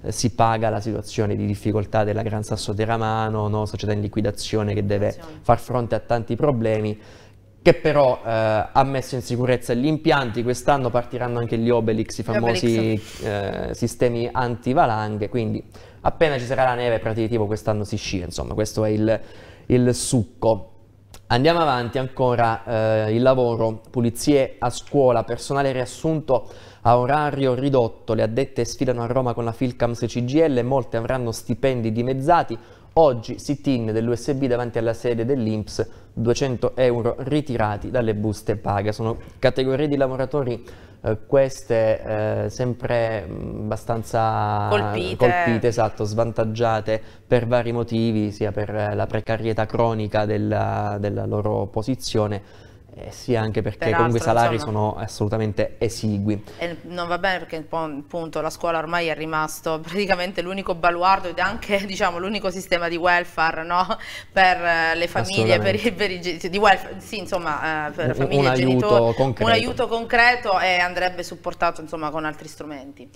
eh, si paga la situazione di difficoltà della Gran Sasso Teramano, no? società in liquidazione che deve far fronte a tanti problemi che però eh, ha messo in sicurezza gli impianti, quest'anno partiranno anche gli Obelix, i famosi Obelix. Eh, sistemi antivalanghe, quindi appena ci sarà la neve praticamente quest'anno si scia, insomma questo è il, il succo. Andiamo avanti ancora eh, il lavoro, pulizie a scuola, personale riassunto a orario ridotto, le addette sfidano a Roma con la Filcams CGL, molte avranno stipendi dimezzati, Oggi sit-in dell'USB davanti alla sede dell'Inps, 200 euro ritirati dalle buste paga. Sono categorie di lavoratori eh, queste eh, sempre mm, abbastanza colpite. colpite. esatto, svantaggiate per vari motivi, sia per la precarietà cronica della, della loro posizione, eh sì, anche perché Peraltro, comunque i salari insomma, sono assolutamente esigui. non va bene perché appunto la scuola ormai è rimasto praticamente l'unico baluardo ed anche diciamo, l'unico sistema di welfare no? per eh, le famiglie, per i, per i di welfare, sì, insomma, eh, per famiglie un, e genitori. Aiuto concreto. Un aiuto concreto e andrebbe supportato insomma, con altri strumenti.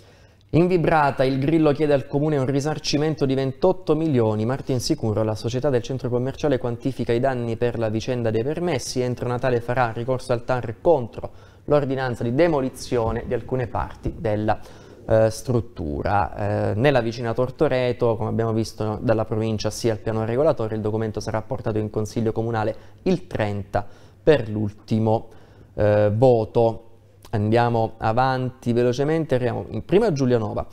In vibrata il Grillo chiede al comune un risarcimento di 28 milioni. Martin Sicuro, la società del centro commerciale, quantifica i danni per la vicenda dei permessi. Entro Natale farà ricorso al TAR contro l'ordinanza di demolizione di alcune parti della eh, struttura. Eh, nella vicina Tortoreto, come abbiamo visto dalla provincia sia al piano regolatore, il documento sarà portato in consiglio comunale il 30 per l'ultimo eh, voto. Andiamo avanti velocemente, arriviamo in prima a Giulianova.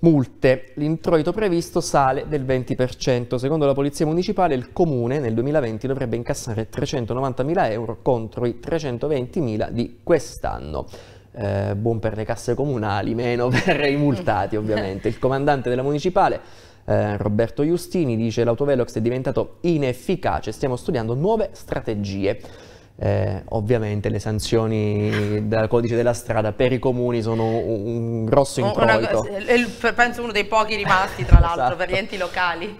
Multe, l'introito previsto sale del 20%. Secondo la Polizia Municipale il Comune nel 2020 dovrebbe incassare 390.000 euro contro i 320.000 di quest'anno. Eh, buon per le casse comunali, meno per i multati ovviamente. Il comandante della Municipale eh, Roberto Giustini, dice l'autovelox è diventato inefficace, stiamo studiando nuove strategie eh, ovviamente le sanzioni dal codice della strada per i comuni sono un, grosso introito. Una, penso uno dei pochi rimasti tra l'altro esatto. per gli enti locali.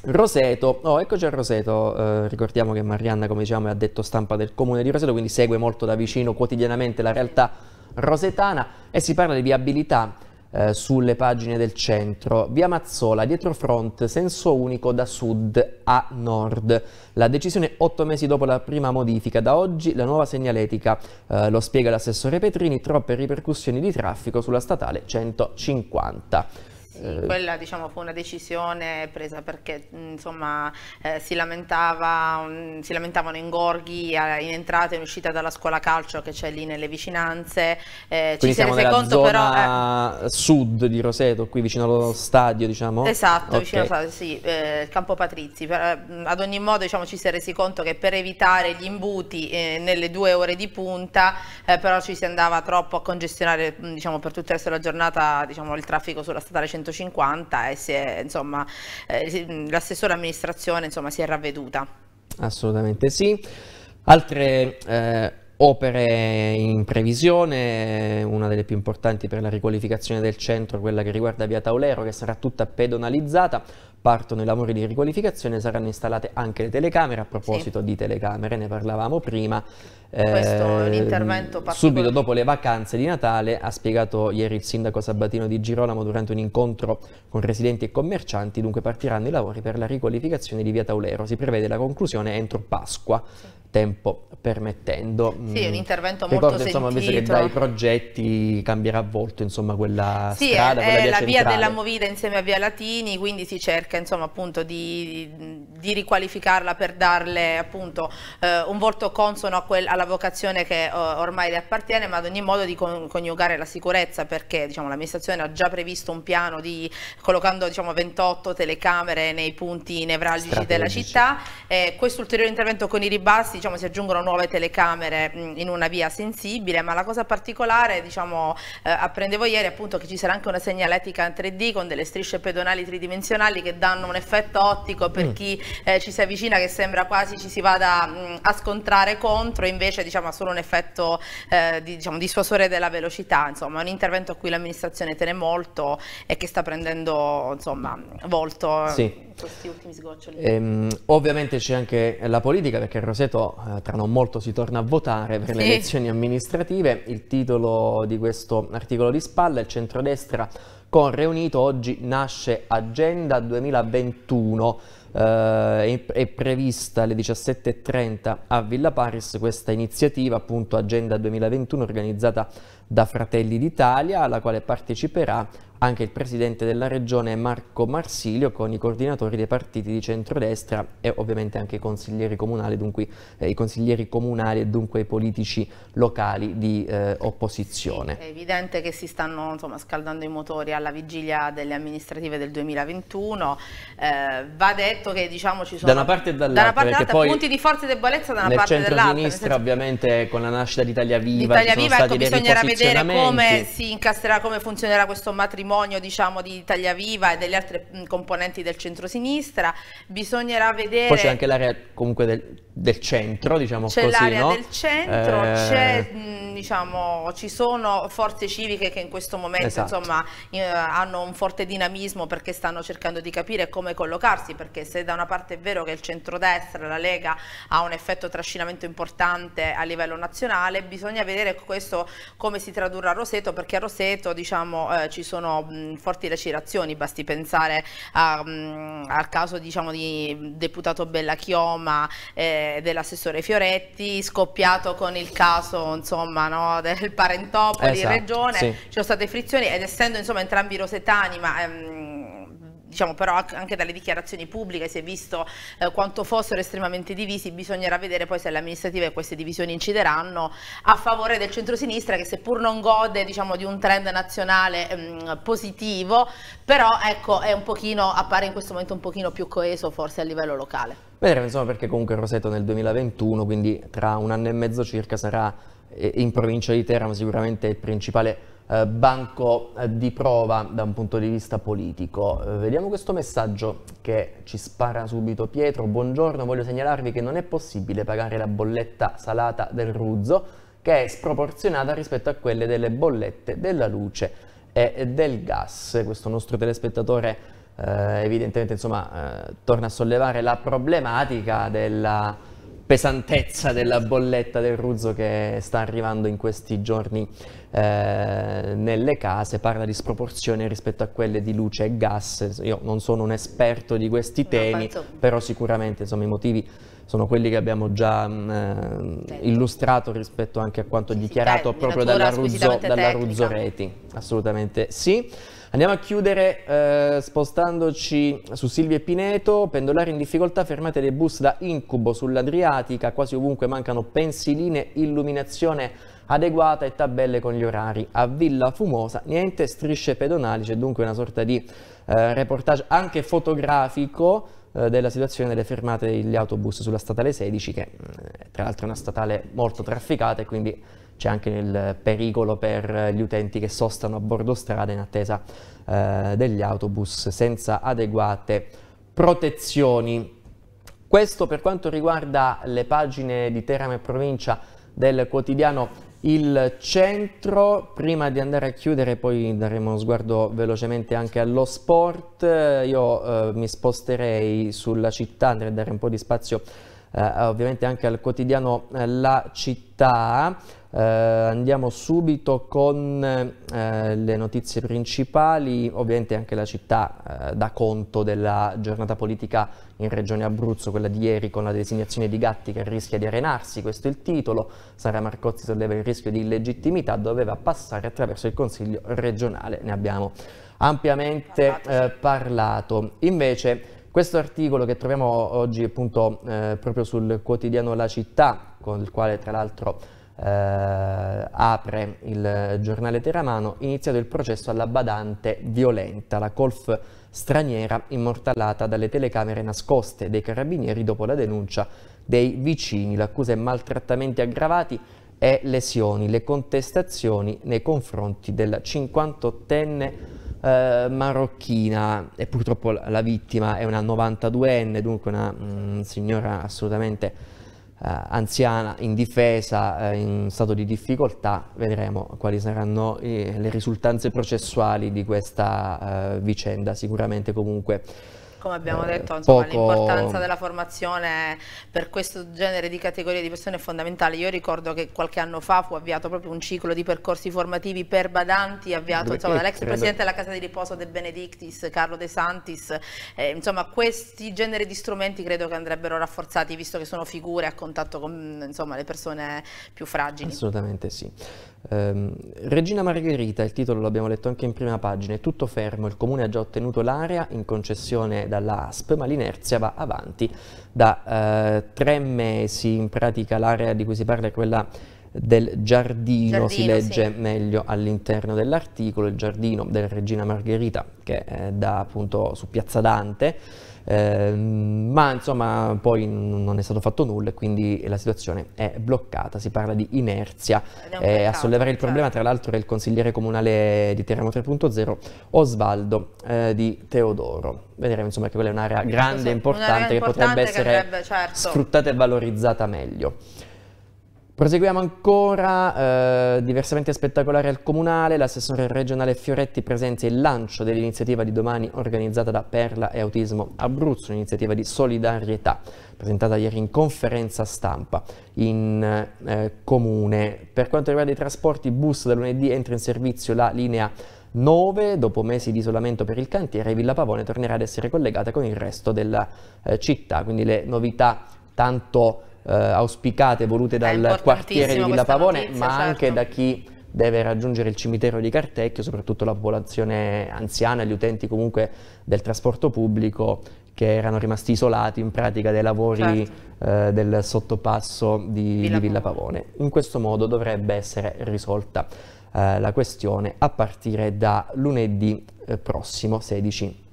Roseto, oh, eccoci a Roseto, eh, ricordiamo che Marianna come diciamo è addetto stampa del comune di Roseto quindi segue molto da vicino quotidianamente la realtà rosetana e si parla di viabilità eh, sulle pagine del centro. Via Mazzola, dietro front, senso unico da sud a nord. La decisione otto mesi dopo la prima modifica, da oggi la nuova segnaletica, eh, lo spiega l'assessore Petrini, troppe ripercussioni di traffico sulla statale 150. Sì, eh, quella diciamo, fu una decisione presa perché insomma, eh, si, lamentava, um, si, lamentavano ingorghi eh, in entrata e in uscita dalla scuola calcio che c'è lì nelle vicinanze. Eh, ci siamo si rese conto però... Eh, sud di Roseto, qui vicino allo stadio diciamo? Esatto, okay. vicino allo stadio, sì, eh, Campo Patrizi. Per, ad ogni modo diciamo, ci si è resi conto che per evitare gli imbuti nelle due ore di punta però ci si andava troppo a congestionare mm, diciamo, per tutto il resto della giornata diciamo, il traffico sulla strada 100 150 e si è, insomma, eh, mm, l'assessore amministrazione insomma, si è ravveduta. Assolutamente sì. Altre eh, opere in previsione, una delle più importanti per la riqualificazione del centro, quella che riguarda via Taulero, che sarà tutta pedonalizzata partono i lavori di riqualificazione, saranno installate anche le telecamere, a proposito sì. di telecamere ne parlavamo prima. Questo eh, è un eh, intervento particolare. Subito dopo le vacanze di Natale ha spiegato ieri il sindaco Sabatino di Girolamo durante un incontro con residenti e commercianti, dunque partiranno i lavori per la riqualificazione di via Taulero, si prevede la conclusione entro Pasqua. Sì tempo permettendo. Sì, è un mm. intervento molto Ricordo, molto insomma, sentito. visto che dai progetti cambierà volto insomma, quella sì, strada, è, quella è via la centrale. via della Movida insieme a Via Latini, quindi si cerca insomma, appunto di, di, riqualificarla per darle appunto eh, un volto consono quel, alla vocazione che oh, ormai le appartiene, ma ad ogni modo di con, coniugare la sicurezza perché diciamo, l'amministrazione ha già previsto un piano di collocando diciamo, 28 telecamere nei punti nevralgici della città. Eh, questo ulteriore intervento con i ribassi diciamo, si aggiungono nuove telecamere mm, in una via sensibile, ma la cosa particolare, diciamo, eh, apprendevo ieri appunto che ci sarà anche una segnaletica in 3D con delle strisce pedonali tridimensionali che danno un effetto ottico per mm. chi eh, ci si avvicina che sembra quasi ci si vada mh, mm, a scontrare contro, invece diciamo, ha solo un effetto eh, di, diciamo, dissuasore della velocità, insomma, è un intervento a cui l'amministrazione tiene molto e che sta prendendo insomma, volto. Eh. Sì questi ultimi sgoccioli? Ehm, ovviamente c'è anche la politica perché a Roseto eh, tra non molto si torna a votare per sì. le elezioni amministrative. Il titolo di questo articolo di spalla è il centrodestra con Reunito oggi nasce Agenda 2021. Eh, è prevista alle 17.30 a Villa Paris questa iniziativa, appunto Agenda 2021, organizzata da Fratelli d'Italia, alla quale parteciperà anche il presidente della regione Marco Marsilio con i coordinatori dei partiti di centrodestra e ovviamente anche i consiglieri comunali, dunque, eh, i consiglieri comunali e dunque i politici locali di eh, opposizione. Sì, è evidente che si stanno insomma, scaldando i motori alla vigilia delle amministrative del 2021, eh, va detto che diciamo ci sono da una parte e dall'altra, da dall punti di forza e debolezza da una parte e dall'altra. Nel centro-sinistra ovviamente con la nascita di Italia Viva, Italia Viva ecco, bisognerà vedere come si incastrerà, come funzionerà questo matrimonio patrimonio diciamo, di Italia Viva e delle altre componenti del centrosinistra, bisognerà vedere... Poi c'è anche l'area comunque del del centro, diciamo c'è così. C'è l'area no? del centro, eh... diciamo, ci sono forze civiche che in questo momento esatto. insomma, eh, hanno un forte dinamismo perché stanno cercando di capire come collocarsi, perché se da una parte è vero che il centrodestra, la Lega, ha un effetto trascinamento importante a livello nazionale, bisogna vedere questo come si tradurrà a Roseto, perché a Roseto diciamo, eh, ci sono mh, forti lacerazioni, basti pensare a, mh, al caso diciamo, di deputato Bella Chioma. Eh, dell'assessore Fioretti, scoppiato con il caso insomma, no, del Parentopoli esatto, in regione, sì. ci sono state frizioni ed essendo insomma, entrambi rosetani ma ehm, diciamo però anche dalle dichiarazioni pubbliche si è visto eh, quanto fossero estremamente divisi, bisognerà vedere poi se le amministrative queste divisioni incideranno a favore del centrosinistra che seppur non gode diciamo, di un trend nazionale ehm, positivo, però ecco, pochino, appare in questo momento un pochino più coeso forse a livello locale. Vedremo insomma perché comunque Roseto nel 2021, quindi tra un anno e mezzo circa sarà eh, in provincia di Teramo sicuramente il principale eh, banco eh, di prova da un punto di vista politico. Eh, vediamo questo messaggio che ci spara subito Pietro. Buongiorno, voglio segnalarvi che non è possibile pagare la bolletta salata del Ruzzo che è sproporzionata rispetto a quelle delle bollette della luce e del gas. Questo nostro telespettatore eh, evidentemente insomma, eh, torna a sollevare la problematica della pesantezza della bolletta del Ruzzo che sta arrivando in questi giorni eh, nelle case, parla di sproporzione rispetto a quelle di luce e gas. Io non sono un esperto di questi temi, no, però sicuramente insomma, i motivi sono quelli che abbiamo già mh, mm, certo. eh, illustrato rispetto anche a quanto sì, dichiarato sì, proprio dalla, Ruzzo, dalla Ruzzoreti. Assolutamente sì. Andiamo a chiudere eh, spostandoci su Silvia e Pineto, pendolari in difficoltà, fermate dei bus da incubo sull'Adriatica, quasi ovunque mancano pensiline, illuminazione adeguata e tabelle con gli orari. A Villa Fumosa niente strisce pedonali, c'è dunque una sorta di eh, reportage anche fotografico eh, della situazione delle fermate degli autobus sulla statale 16 che mm, tra l'altro è una statale molto trafficata e quindi c'è anche il pericolo per gli utenti che sostano a bordo strada in attesa eh, degli autobus senza adeguate protezioni. Questo per quanto riguarda le pagine di Teramo e provincia del quotidiano il centro, prima di andare a chiudere poi daremo uno sguardo velocemente anche allo sport, io eh, mi sposterei sulla città, andrei a dare un po' di spazio eh, ovviamente anche al quotidiano eh, La Città, Uh, andiamo subito con uh, le notizie principali, ovviamente anche la città uh, dà conto della giornata politica in Regione Abruzzo, quella di ieri con la designazione di Gatti che rischia di arenarsi, questo è il titolo, Sara Marcozzi solleva il rischio di illegittimità, doveva passare attraverso il Consiglio regionale, ne abbiamo ampiamente parlato. parlato. Invece questo articolo che troviamo oggi appunto proprio sul quotidiano La Città, con il quale tra l'altro eh, apre il giornale Teramano, iniziato il processo alla badante violenta, la colf straniera immortalata dalle telecamere nascoste dei carabinieri dopo la denuncia dei vicini. L'accusa è maltrattamenti aggravati e lesioni, le contestazioni nei confronti della 58enne eh, marocchina e purtroppo la vittima è una 92enne, dunque una mh, mm, signora assolutamente eh, anziana, indifesa, eh, in stato di difficoltà, vedremo quali saranno eh, le risultanze processuali di questa vicenda, sicuramente comunque come abbiamo eh, detto, insomma, poco... l'importanza della formazione per questo genere di categorie di persone è fondamentale. Io ricordo che qualche anno fa fu avviato proprio un ciclo di percorsi formativi per badanti, avviato dall'ex presidente della casa di riposo De Benedictis, Carlo De Santis. Eh, insomma, questi generi di strumenti credo che andrebbero rafforzati, visto che sono figure a contatto con insomma, le persone più fragili. Assolutamente sì. Um, Regina Margherita, il titolo l'abbiamo letto anche in prima pagina, è tutto fermo, il comune ha già ottenuto l'area in concessione dalla ASP, ma l'inerzia va avanti da eh, tre mesi. In pratica l'area di cui si parla è quella del giardino, giardino si legge sì. meglio all'interno dell'articolo, il giardino della regina Margherita che è da appunto su Piazza Dante Ehm, ma insomma poi non è stato fatto nulla e quindi la situazione è bloccata, si parla di inerzia. Eh, a sollevare il certo. problema tra l'altro è il consigliere comunale di Teramo 3.0 Osvaldo eh, di Teodoro. Vedremo insomma che quella è un'area grande e importante, importante, che potrebbe che essere avrebbe, certo. sfruttata e valorizzata meglio. Proseguiamo ancora, eh, diversamente spettacolare al comunale, l'assessore regionale Fioretti presenzia il lancio dell'iniziativa di domani organizzata da Perla e Autismo Abruzzo, un'iniziativa di solidarietà presentata ieri in conferenza stampa in eh, comune. Per quanto riguarda i trasporti, bus da lunedì entra in servizio la linea 9, dopo mesi di isolamento per il cantiere, Villa Pavone tornerà ad essere collegata con il resto della eh, città, quindi le novità tanto importanti eh, auspicate volute dal quartiere di Villa Pavone, notizia, ma certo. anche da chi deve raggiungere il cimitero di Cartecchio, soprattutto la popolazione anziana, gli utenti comunque del trasporto pubblico che erano rimasti isolati in pratica dai lavori certo. eh, del sottopasso di Villa, di Villa Pavone. In questo modo dovrebbe essere risolta eh, la questione a partire da lunedì eh, prossimo, 16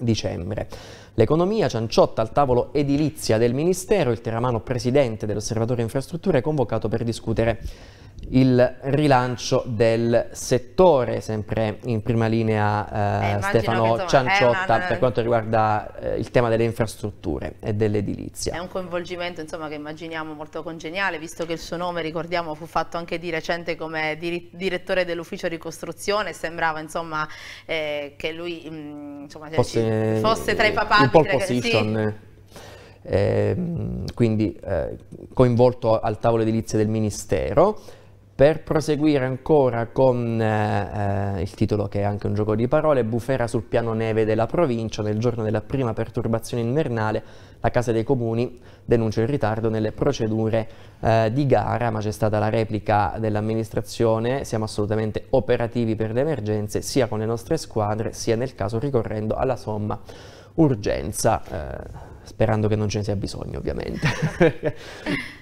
dicembre. L'economia, Cianciotta al tavolo edilizia del Ministero, il teramano presidente dell'Osservatorio Infrastrutture è convocato per discutere il rilancio del settore, sempre in prima linea eh, eh, Stefano insomma, Cianciotta una... per eh, quanto riguarda eh, il tema delle infrastrutture e dell'edilizia. È un coinvolgimento insomma, che immaginiamo molto congeniale, visto che il suo nome, ricordiamo, fu fatto anche di recente come dir direttore dell'ufficio ricostruzione, sembrava insomma, eh, che lui mh, mm, insomma, fosse, fosse, tra i papà. Un pole position. Sì. Eh. Ehm, quindi coinvolto al tavolo edilizia del Ministero per proseguire ancora con eh, eh, il titolo che è anche un gioco di parole, bufera sul piano neve della provincia, nel giorno della prima perturbazione invernale la Casa dei Comuni denuncia il ritardo nelle procedure eh, di gara, ma c'è stata la replica dell'amministrazione, siamo assolutamente operativi per le emergenze sia con le nostre squadre sia nel caso ricorrendo alla somma urgenza, eh, sperando che non ce ne sia bisogno ovviamente.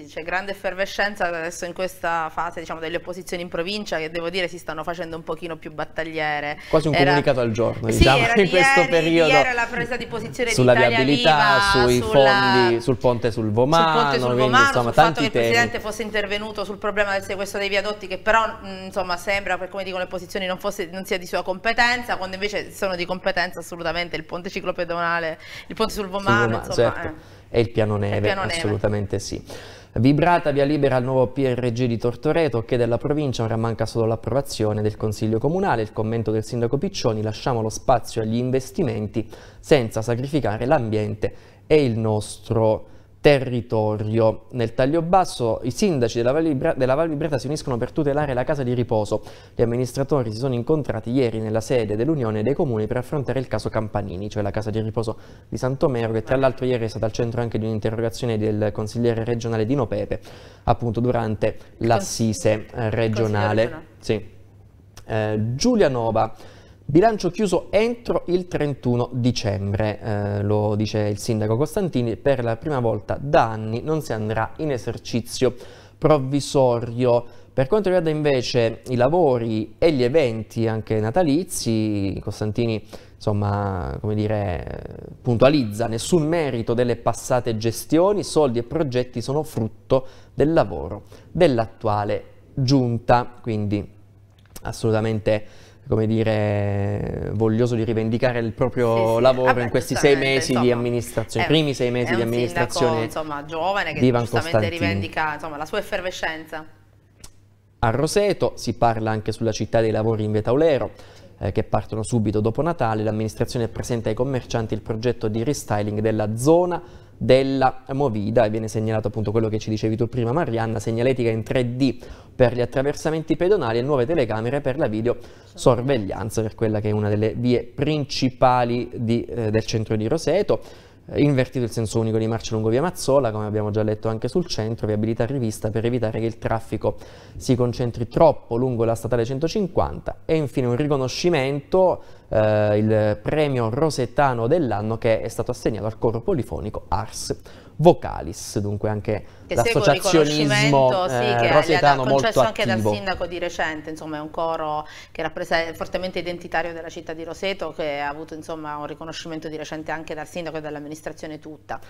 sì, c'è grande effervescenza adesso in questa fase diciamo, delle opposizioni in provincia che devo dire si stanno facendo un pochino più battagliere. Quasi un era... comunicato al giorno, sì, diciamo, in di questo ieri, periodo. Ieri era la presa di posizione sulla di Italia viabilità, Viva, sui sulla... fondi, sul ponte sul Vomano, sul, ponte sul, Vomano, insomma, sul fatto che il Presidente fosse intervenuto sul problema del sequestro dei viadotti che però insomma sembra, per come dicono le posizioni, non, fosse, non, sia di sua competenza, quando invece sono di competenza assolutamente il ponte ciclopedonale, il ponte sul Vomano, sul Vomano insomma, certo. eh. e il piano neve, il piano assolutamente neve. sì. Vibrata via libera al nuovo PRG di Tortoreto che della provincia ora manca solo l'approvazione del Consiglio Comunale, il commento del Sindaco Piccioni, lasciamo lo spazio agli investimenti senza sacrificare l'ambiente e il nostro territorio. Nel taglio basso i sindaci della Val, Libra, della Val Libreta si uniscono per tutelare la casa di riposo. Gli amministratori si sono incontrati ieri nella sede dell'Unione dei Comuni per affrontare il caso Campanini, cioè la casa di riposo di Santomero, che tra l'altro ieri è stata al centro anche di un'interrogazione del consigliere regionale Dino Pepe, appunto durante l'assise regionale. Sì. Eh, Giulia Nova Bilancio chiuso entro il 31 dicembre, eh, lo dice il sindaco Costantini, per la prima volta da anni non si andrà in esercizio provvisorio. Per quanto riguarda invece i lavori e gli eventi anche natalizi, Costantini insomma, come dire, puntualizza nessun merito delle passate gestioni, soldi e progetti sono frutto del lavoro dell'attuale giunta, quindi assolutamente come dire, voglioso di rivendicare il proprio sì, lavoro Vabbè, in questi sei mesi insomma, di amministrazione, i primi sei mesi di amministrazione. Sindaco, insomma, giovane che giustamente rivendica insomma, la sua effervescenza. A Roseto si parla anche sulla città dei lavori in Vetaulero, eh, che partono subito dopo Natale. L'amministrazione presenta ai commercianti il progetto di restyling della zona della Movida e viene segnalato appunto quello che ci dicevi tu prima Marianna, segnaletica in 3D per gli attraversamenti pedonali e nuove telecamere per la videosorveglianza per quella che è una delle vie principali di, eh, del centro di Roseto invertito il senso unico di marcia lungo via Mazzola, come abbiamo già letto anche sul centro, viabilità rivista per evitare che il traffico si concentri troppo lungo la statale 150 e infine un riconoscimento, eh, il premio Rosettano dell'anno che è stato assegnato al coro polifonico ARS. Vocalis, dunque anche che l'associazionismo sì, eh, rosietano molto attivo. anche dal sindaco di recente, insomma è un coro che è fortemente identitario della città di Roseto che ha avuto insomma un riconoscimento di recente anche dal sindaco e dall'amministrazione tutta.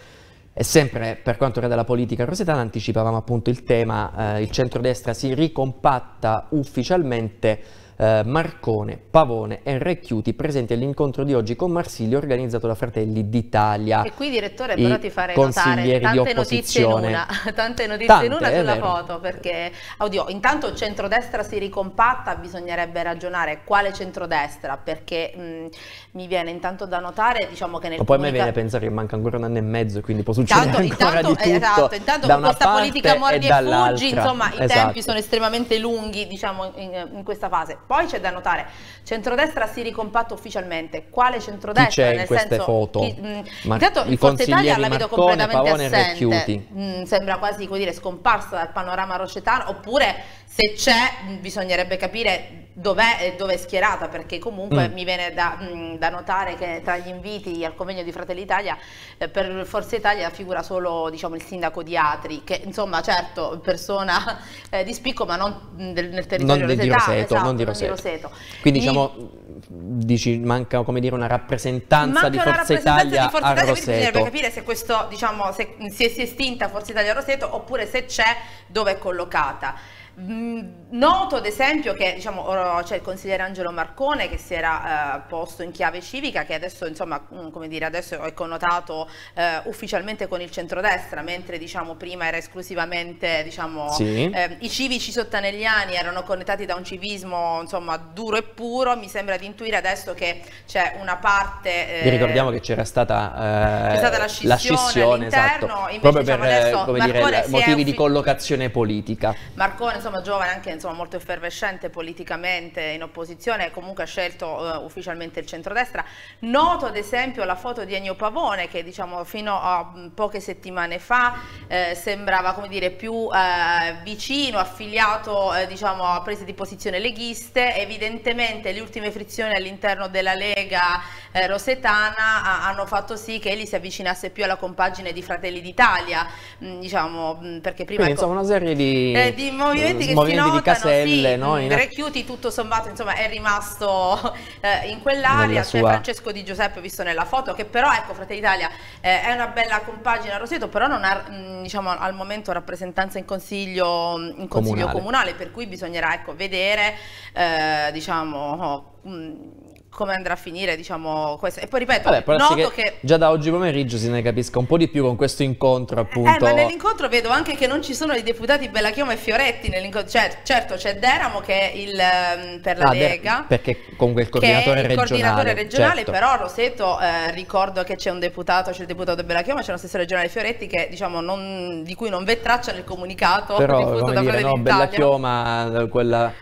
E sempre per quanto riguarda la politica rosetana anticipavamo appunto il tema, eh, il centrodestra si ricompatta ufficialmente eh, Marcone, Pavone e Recchiuti presenti all'incontro di oggi con Marsilio organizzato da Fratelli d'Italia. E qui direttore però ti farei notare tante notizie in una, tante notizie tante, in una sulla foto perché oddio, intanto il centrodestra si ricompatta, bisognerebbe ragionare quale centrodestra perché mh, mi viene intanto da notare diciamo che nel Ma poi comunica... mi viene a pensare che manca ancora un anno e mezzo quindi può succedere intanto, ancora intanto, di tutto. Esatto, intanto con questa politica mordi e, e fuggi, insomma esatto. i tempi esatto. sono estremamente lunghi diciamo in, in questa fase. Poi c'è da notare, centrodestra si ricompatta ufficialmente. Quale centrodestra? Chi c'è in queste senso, foto? Chi, mh, intanto in Forza Italia la vedo completamente Pavone assente. Mh, mm, sembra quasi dire, scomparsa dal panorama rocetano, oppure se c'è bisognerebbe capire dov'è e dove è schierata perché comunque mm. mi viene da, mh, mm, da, notare che tra gli inviti al convegno di Fratelli Italia eh, per Forza Italia figura solo diciamo, il sindaco di Atri che insomma certo persona eh, di spicco ma non mm, del, nel territorio non di, Roseto, esatto, non di Roseto, non di Roseto. quindi di, diciamo dici, manca come dire una rappresentanza manca di Forza rappresentanza Italia di Forza a Italia, Roseto bisognerebbe capire se questo diciamo se, se si è estinta Forza Italia a Roseto oppure se c'è dove è collocata Mm, noto ad esempio che diciamo, c'è il consigliere Angelo Marcone che si era eh, posto in chiave civica che adesso, insomma, mm, dire, adesso è connotato eh, ufficialmente con il centrodestra mentre diciamo, prima era esclusivamente diciamo, sì. eh, i civici sottanegliani erano connotati da un civismo insomma, duro e puro mi sembra di intuire adesso che c'è una parte eh, Vi ricordiamo che c'era stata, eh, stata, la scissione, la scissione esatto. proprio diciamo, per adesso, dire, motivi di collocazione politica Marcone insomma, giovane, anche insomma, molto effervescente politicamente, in opposizione, comunque ha scelto uh, ufficialmente il centrodestra. Noto ad esempio la foto di Ennio Pavone che diciamo, fino a mm, poche settimane fa eh, sembrava dire, più eh, vicino, affiliato eh, diciamo, a prese di posizione leghiste. Evidentemente le ultime frizioni all'interno della Lega eh, Rosetana hanno fatto sì che egli si avvicinasse più alla compagine di Fratelli d'Italia, mm, diciamo, mm, perché prima... Quindi, ecco, una serie di, eh, di movimenti movimenti, movimenti notano, di caselle, sì, no? Mm, in... Recchiuti tutto sommato insomma è rimasto eh, in quell'area, c'è cioè Francesco Di Giuseppe visto nella foto che però ecco Fratelli Italia eh, è una bella compagina Roseto però non ha mh, mm, diciamo al momento rappresentanza in consiglio, mm, in consiglio comunale. comunale. per cui bisognerà ecco vedere eh, diciamo mh, come andrà a finire, diciamo, questo. E poi ripeto, Vabbè, noto che, che, già da oggi pomeriggio si ne capisca un po' di più con questo incontro, eh, appunto. Eh, ma nell'incontro vedo anche che non ci sono i deputati Bellachioma e Fioretti nell'incontro. Cioè, certo, c'è Deramo che è il ehm, per la ah, Lega. Perché comunque il coordinatore regionale. Il coordinatore regionale, certo. però Roseto eh, ricordo che c'è un deputato, c'è il deputato Bellachioma, c'è un assessore regionale Fioretti che, diciamo, non, di cui non v'è traccia nel comunicato però, diffuso da dire, no, Bellachioma, quella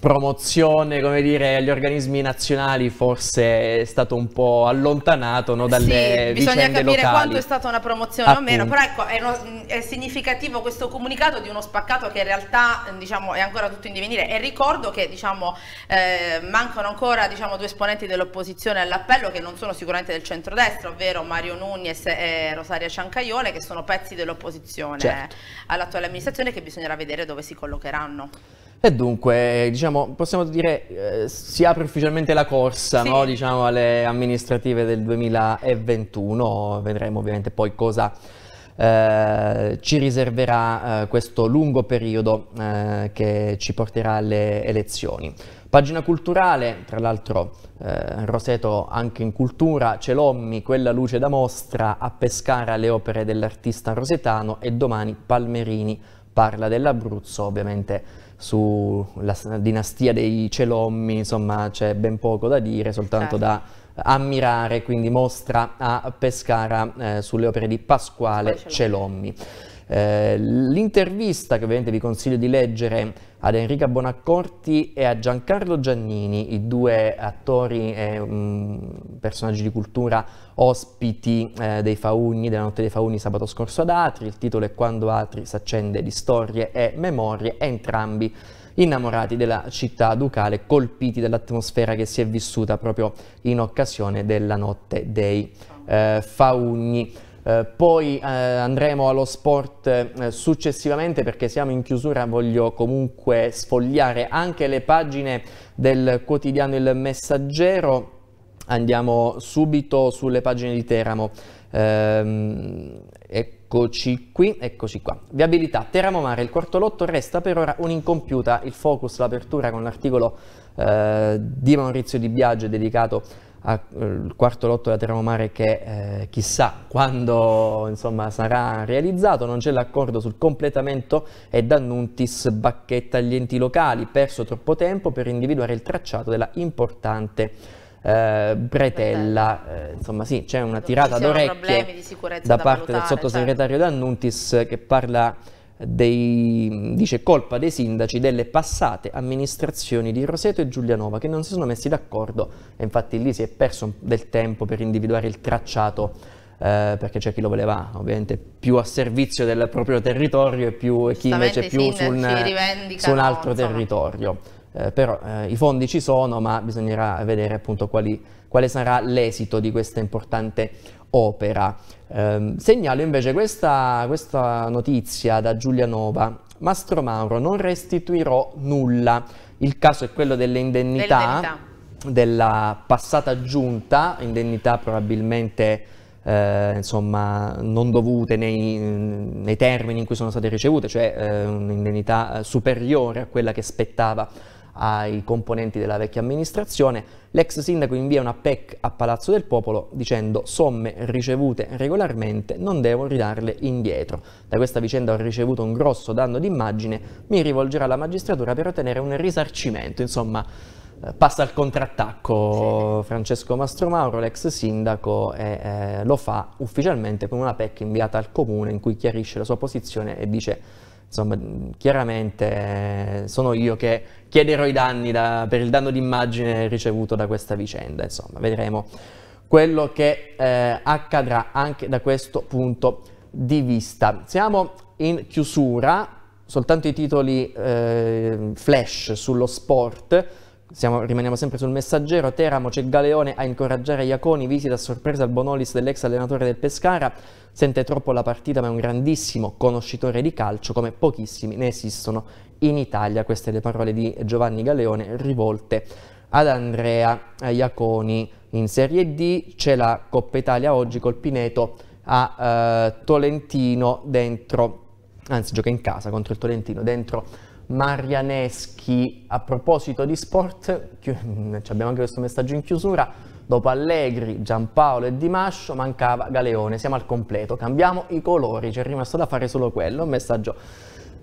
promozione, come dire, agli organismi nazionali forse è stato un po' allontanato no, dalle sì, bisogna capire locali. quanto è stata una promozione Appunto. o meno, però ecco, è, no, è, significativo questo comunicato di uno spaccato che in realtà diciamo, è ancora tutto in divenire e ricordo che diciamo, eh, mancano ancora diciamo, due esponenti dell'opposizione all'appello che non sono sicuramente del centrodestra, ovvero Mario Nunes e Rosaria Ciancaione che sono pezzi dell'opposizione certo. all'attuale amministrazione che bisognerà vedere dove si collocheranno. E dunque, diciamo, possiamo dire, eh, si apre ufficialmente la corsa sì. no? diciamo, alle amministrative del 2021, vedremo ovviamente poi cosa eh, ci riserverà eh, questo lungo periodo eh, che ci porterà alle elezioni. Pagina culturale, tra l'altro eh, Roseto anche in cultura, Celommi, Quella luce da mostra, a Pescara le opere dell'artista rosetano e domani Palmerini parla dell'Abruzzo, ovviamente sulla dinastia dei Celommi, insomma c'è ben poco da dire, soltanto certo. da ammirare, quindi mostra a Pescara eh, sulle opere di Pasquale Celommi. Eh, l'intervista che ovviamente vi consiglio di leggere ad Enrica Bonaccorti e a Giancarlo Giannini, i due attori e mh, mm, personaggi di cultura ospiti eh, dei Faugni, della Notte dei Faugni sabato scorso ad Atri, il titolo è Quando Atri s'accende di storie e memorie, entrambi innamorati della città ducale, colpiti dall'atmosfera che si è vissuta proprio in occasione della Notte dei eh, Faugni. Eh, poi eh, andremo allo sport eh, successivamente perché siamo in chiusura, voglio comunque sfogliare anche le pagine del quotidiano Il Messaggero. Andiamo subito sulle pagine di Teramo. Ehm, Eccoci qui, eccoci qua. Viabilità, Teramo Mare, il quarto lotto resta per ora un'incompiuta. Il focus, l'apertura con l'articolo eh, di Maurizio Di Biagio dedicato al eh, quarto lotto della Mare che eh, chissà quando insomma, sarà realizzato, non c'è l'accordo sul completamento e D'Annuntis bacchetta gli enti locali, perso troppo tempo per individuare il tracciato della importante eh, Bretella, eh, insomma sì, c'è una tirata d'orecchie da, da parte valutare, del sottosegretario certo. D'Annuntis che parla dei, dice colpa dei sindaci delle passate amministrazioni di Roseto e Giulianova che non si sono messi d'accordo e infatti lì si è perso del tempo per individuare il tracciato eh, perché c'è chi lo voleva ovviamente più a servizio del proprio territorio e più, chi invece più su un, su un, altro territorio. Eh, però eh, i fondi ci sono ma bisognerà vedere appunto quali, quale sarà l'esito di questa importante opera. Eh, segnalo invece questa, questa notizia da Giulianova. Mastro Mauro, non restituirò nulla. Il caso è quello delle indennità della passata giunta, indennità probabilmente eh, insomma, non dovute nei, nei, termini in cui sono state ricevute, cioè eh, un'indennità eh, superiore a quella che spettava ai componenti della vecchia amministrazione, l'ex sindaco invia una PEC a Palazzo del Popolo dicendo somme ricevute regolarmente non devo ridarle indietro. Da questa vicenda ho ricevuto un grosso danno d'immagine, mi rivolgerò alla magistratura per ottenere un risarcimento, insomma eh, passa al contrattacco sì. Francesco Mastromauro, l'ex sindaco, e eh, lo fa ufficialmente con una PEC inviata al comune in cui chiarisce la sua posizione e dice Insomma, chiaramente eh, sono io che chiederò i danni da, per il danno d'immagine ricevuto da questa vicenda. Insomma, vedremo quello che eh, accadrà anche da questo punto di vista. Siamo in chiusura, soltanto i titoli eh, flash sullo sport siamo, rimaniamo sempre sul messaggero, Teramo c'è Galeone a incoraggiare Iaconi, visita a sorpresa al Bonolis dell'ex allenatore del Pescara, sente troppo la partita ma è un grandissimo conoscitore di calcio come pochissimi ne esistono in Italia, queste le parole di Giovanni Galeone rivolte ad Andrea Iaconi in Serie D, c'è la Coppa Italia oggi col Pineto a eh, Tolentino dentro, anzi gioca in casa contro il Tolentino dentro Marianeschi. A proposito di sport, abbiamo anche questo messaggio in chiusura, dopo Allegri, Giampaolo e Di Mascio mancava Galeone, siamo al completo, cambiamo i colori, ci è rimasto da fare solo quello, un messaggio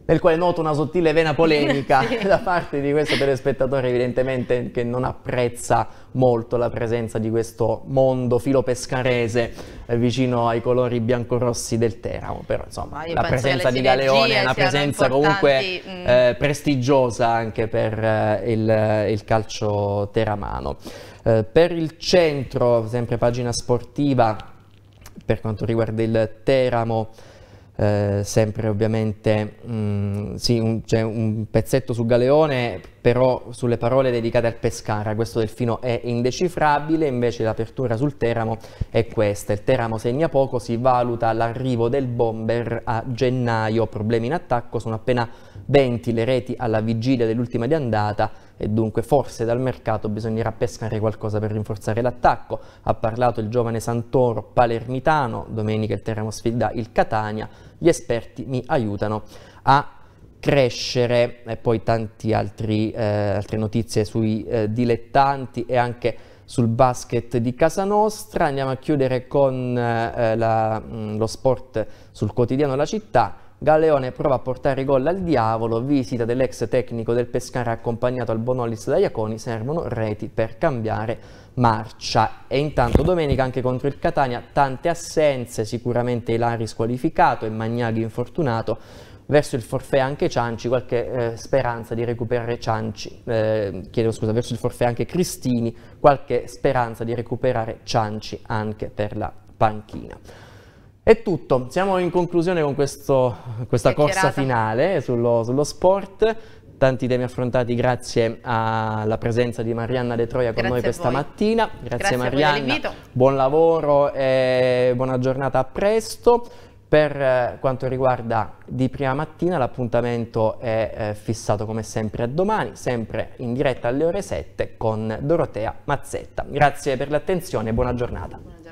nel quale noto una sottile vena polemica sì. da parte di questo telespettatore evidentemente che non apprezza molto la presenza di questo mondo filopescarese eh, vicino ai colori biancorossi del Teramo, però insomma la presenza di Galeone è una presenza comunque mm. eh, prestigiosa anche per eh, il, eh, il, calcio teramano. Eh, per il centro, sempre pagina sportiva, per quanto riguarda il Teramo, eh, sempre ovviamente mh, mm, sì, c'è un pezzetto su Galeone, però sulle parole dedicate al Pescara, questo delfino è indecifrabile, invece l'apertura sul Teramo è questa. Il Teramo segna poco, si valuta l'arrivo del bomber a gennaio, problemi in attacco, sono appena 20 le reti alla vigilia dell'ultima di andata e dunque forse dal mercato bisognerà pescare qualcosa per rinforzare l'attacco. Ha parlato il giovane Santoro palermitano, domenica il Teramo sfida il Catania, gli esperti mi aiutano a crescere e poi tante eh, altre notizie sui eh, dilettanti e anche sul basket di casa nostra. Andiamo a chiudere con eh, la, mh, mm, lo sport sul quotidiano La Città Galleone prova a portare gol al diavolo, visita dell'ex tecnico del Pescara accompagnato al Bonolis da Iaconi, servono reti per cambiare marcia. E intanto domenica anche contro il Catania tante assenze, sicuramente Ilari squalificato e Magnaghi infortunato, verso il forfè anche Cianci, qualche eh, speranza di recuperare Cianci, eh, chiedo scusa, verso il forfè anche Cristini, qualche speranza di recuperare Cianci anche per la panchina. È tutto, siamo in conclusione con questo, questa corsa finale sullo, sullo, sport. Tanti temi affrontati grazie alla presenza di Marianna De Troia con grazie noi questa mattina. Grazie, grazie Marianna, buon lavoro e buona giornata a presto. Per eh, quanto riguarda di prima mattina l'appuntamento è eh, fissato come sempre a domani, sempre in diretta alle ore 7 con Dorotea Mazzetta. Grazie per l'attenzione e buona giornata.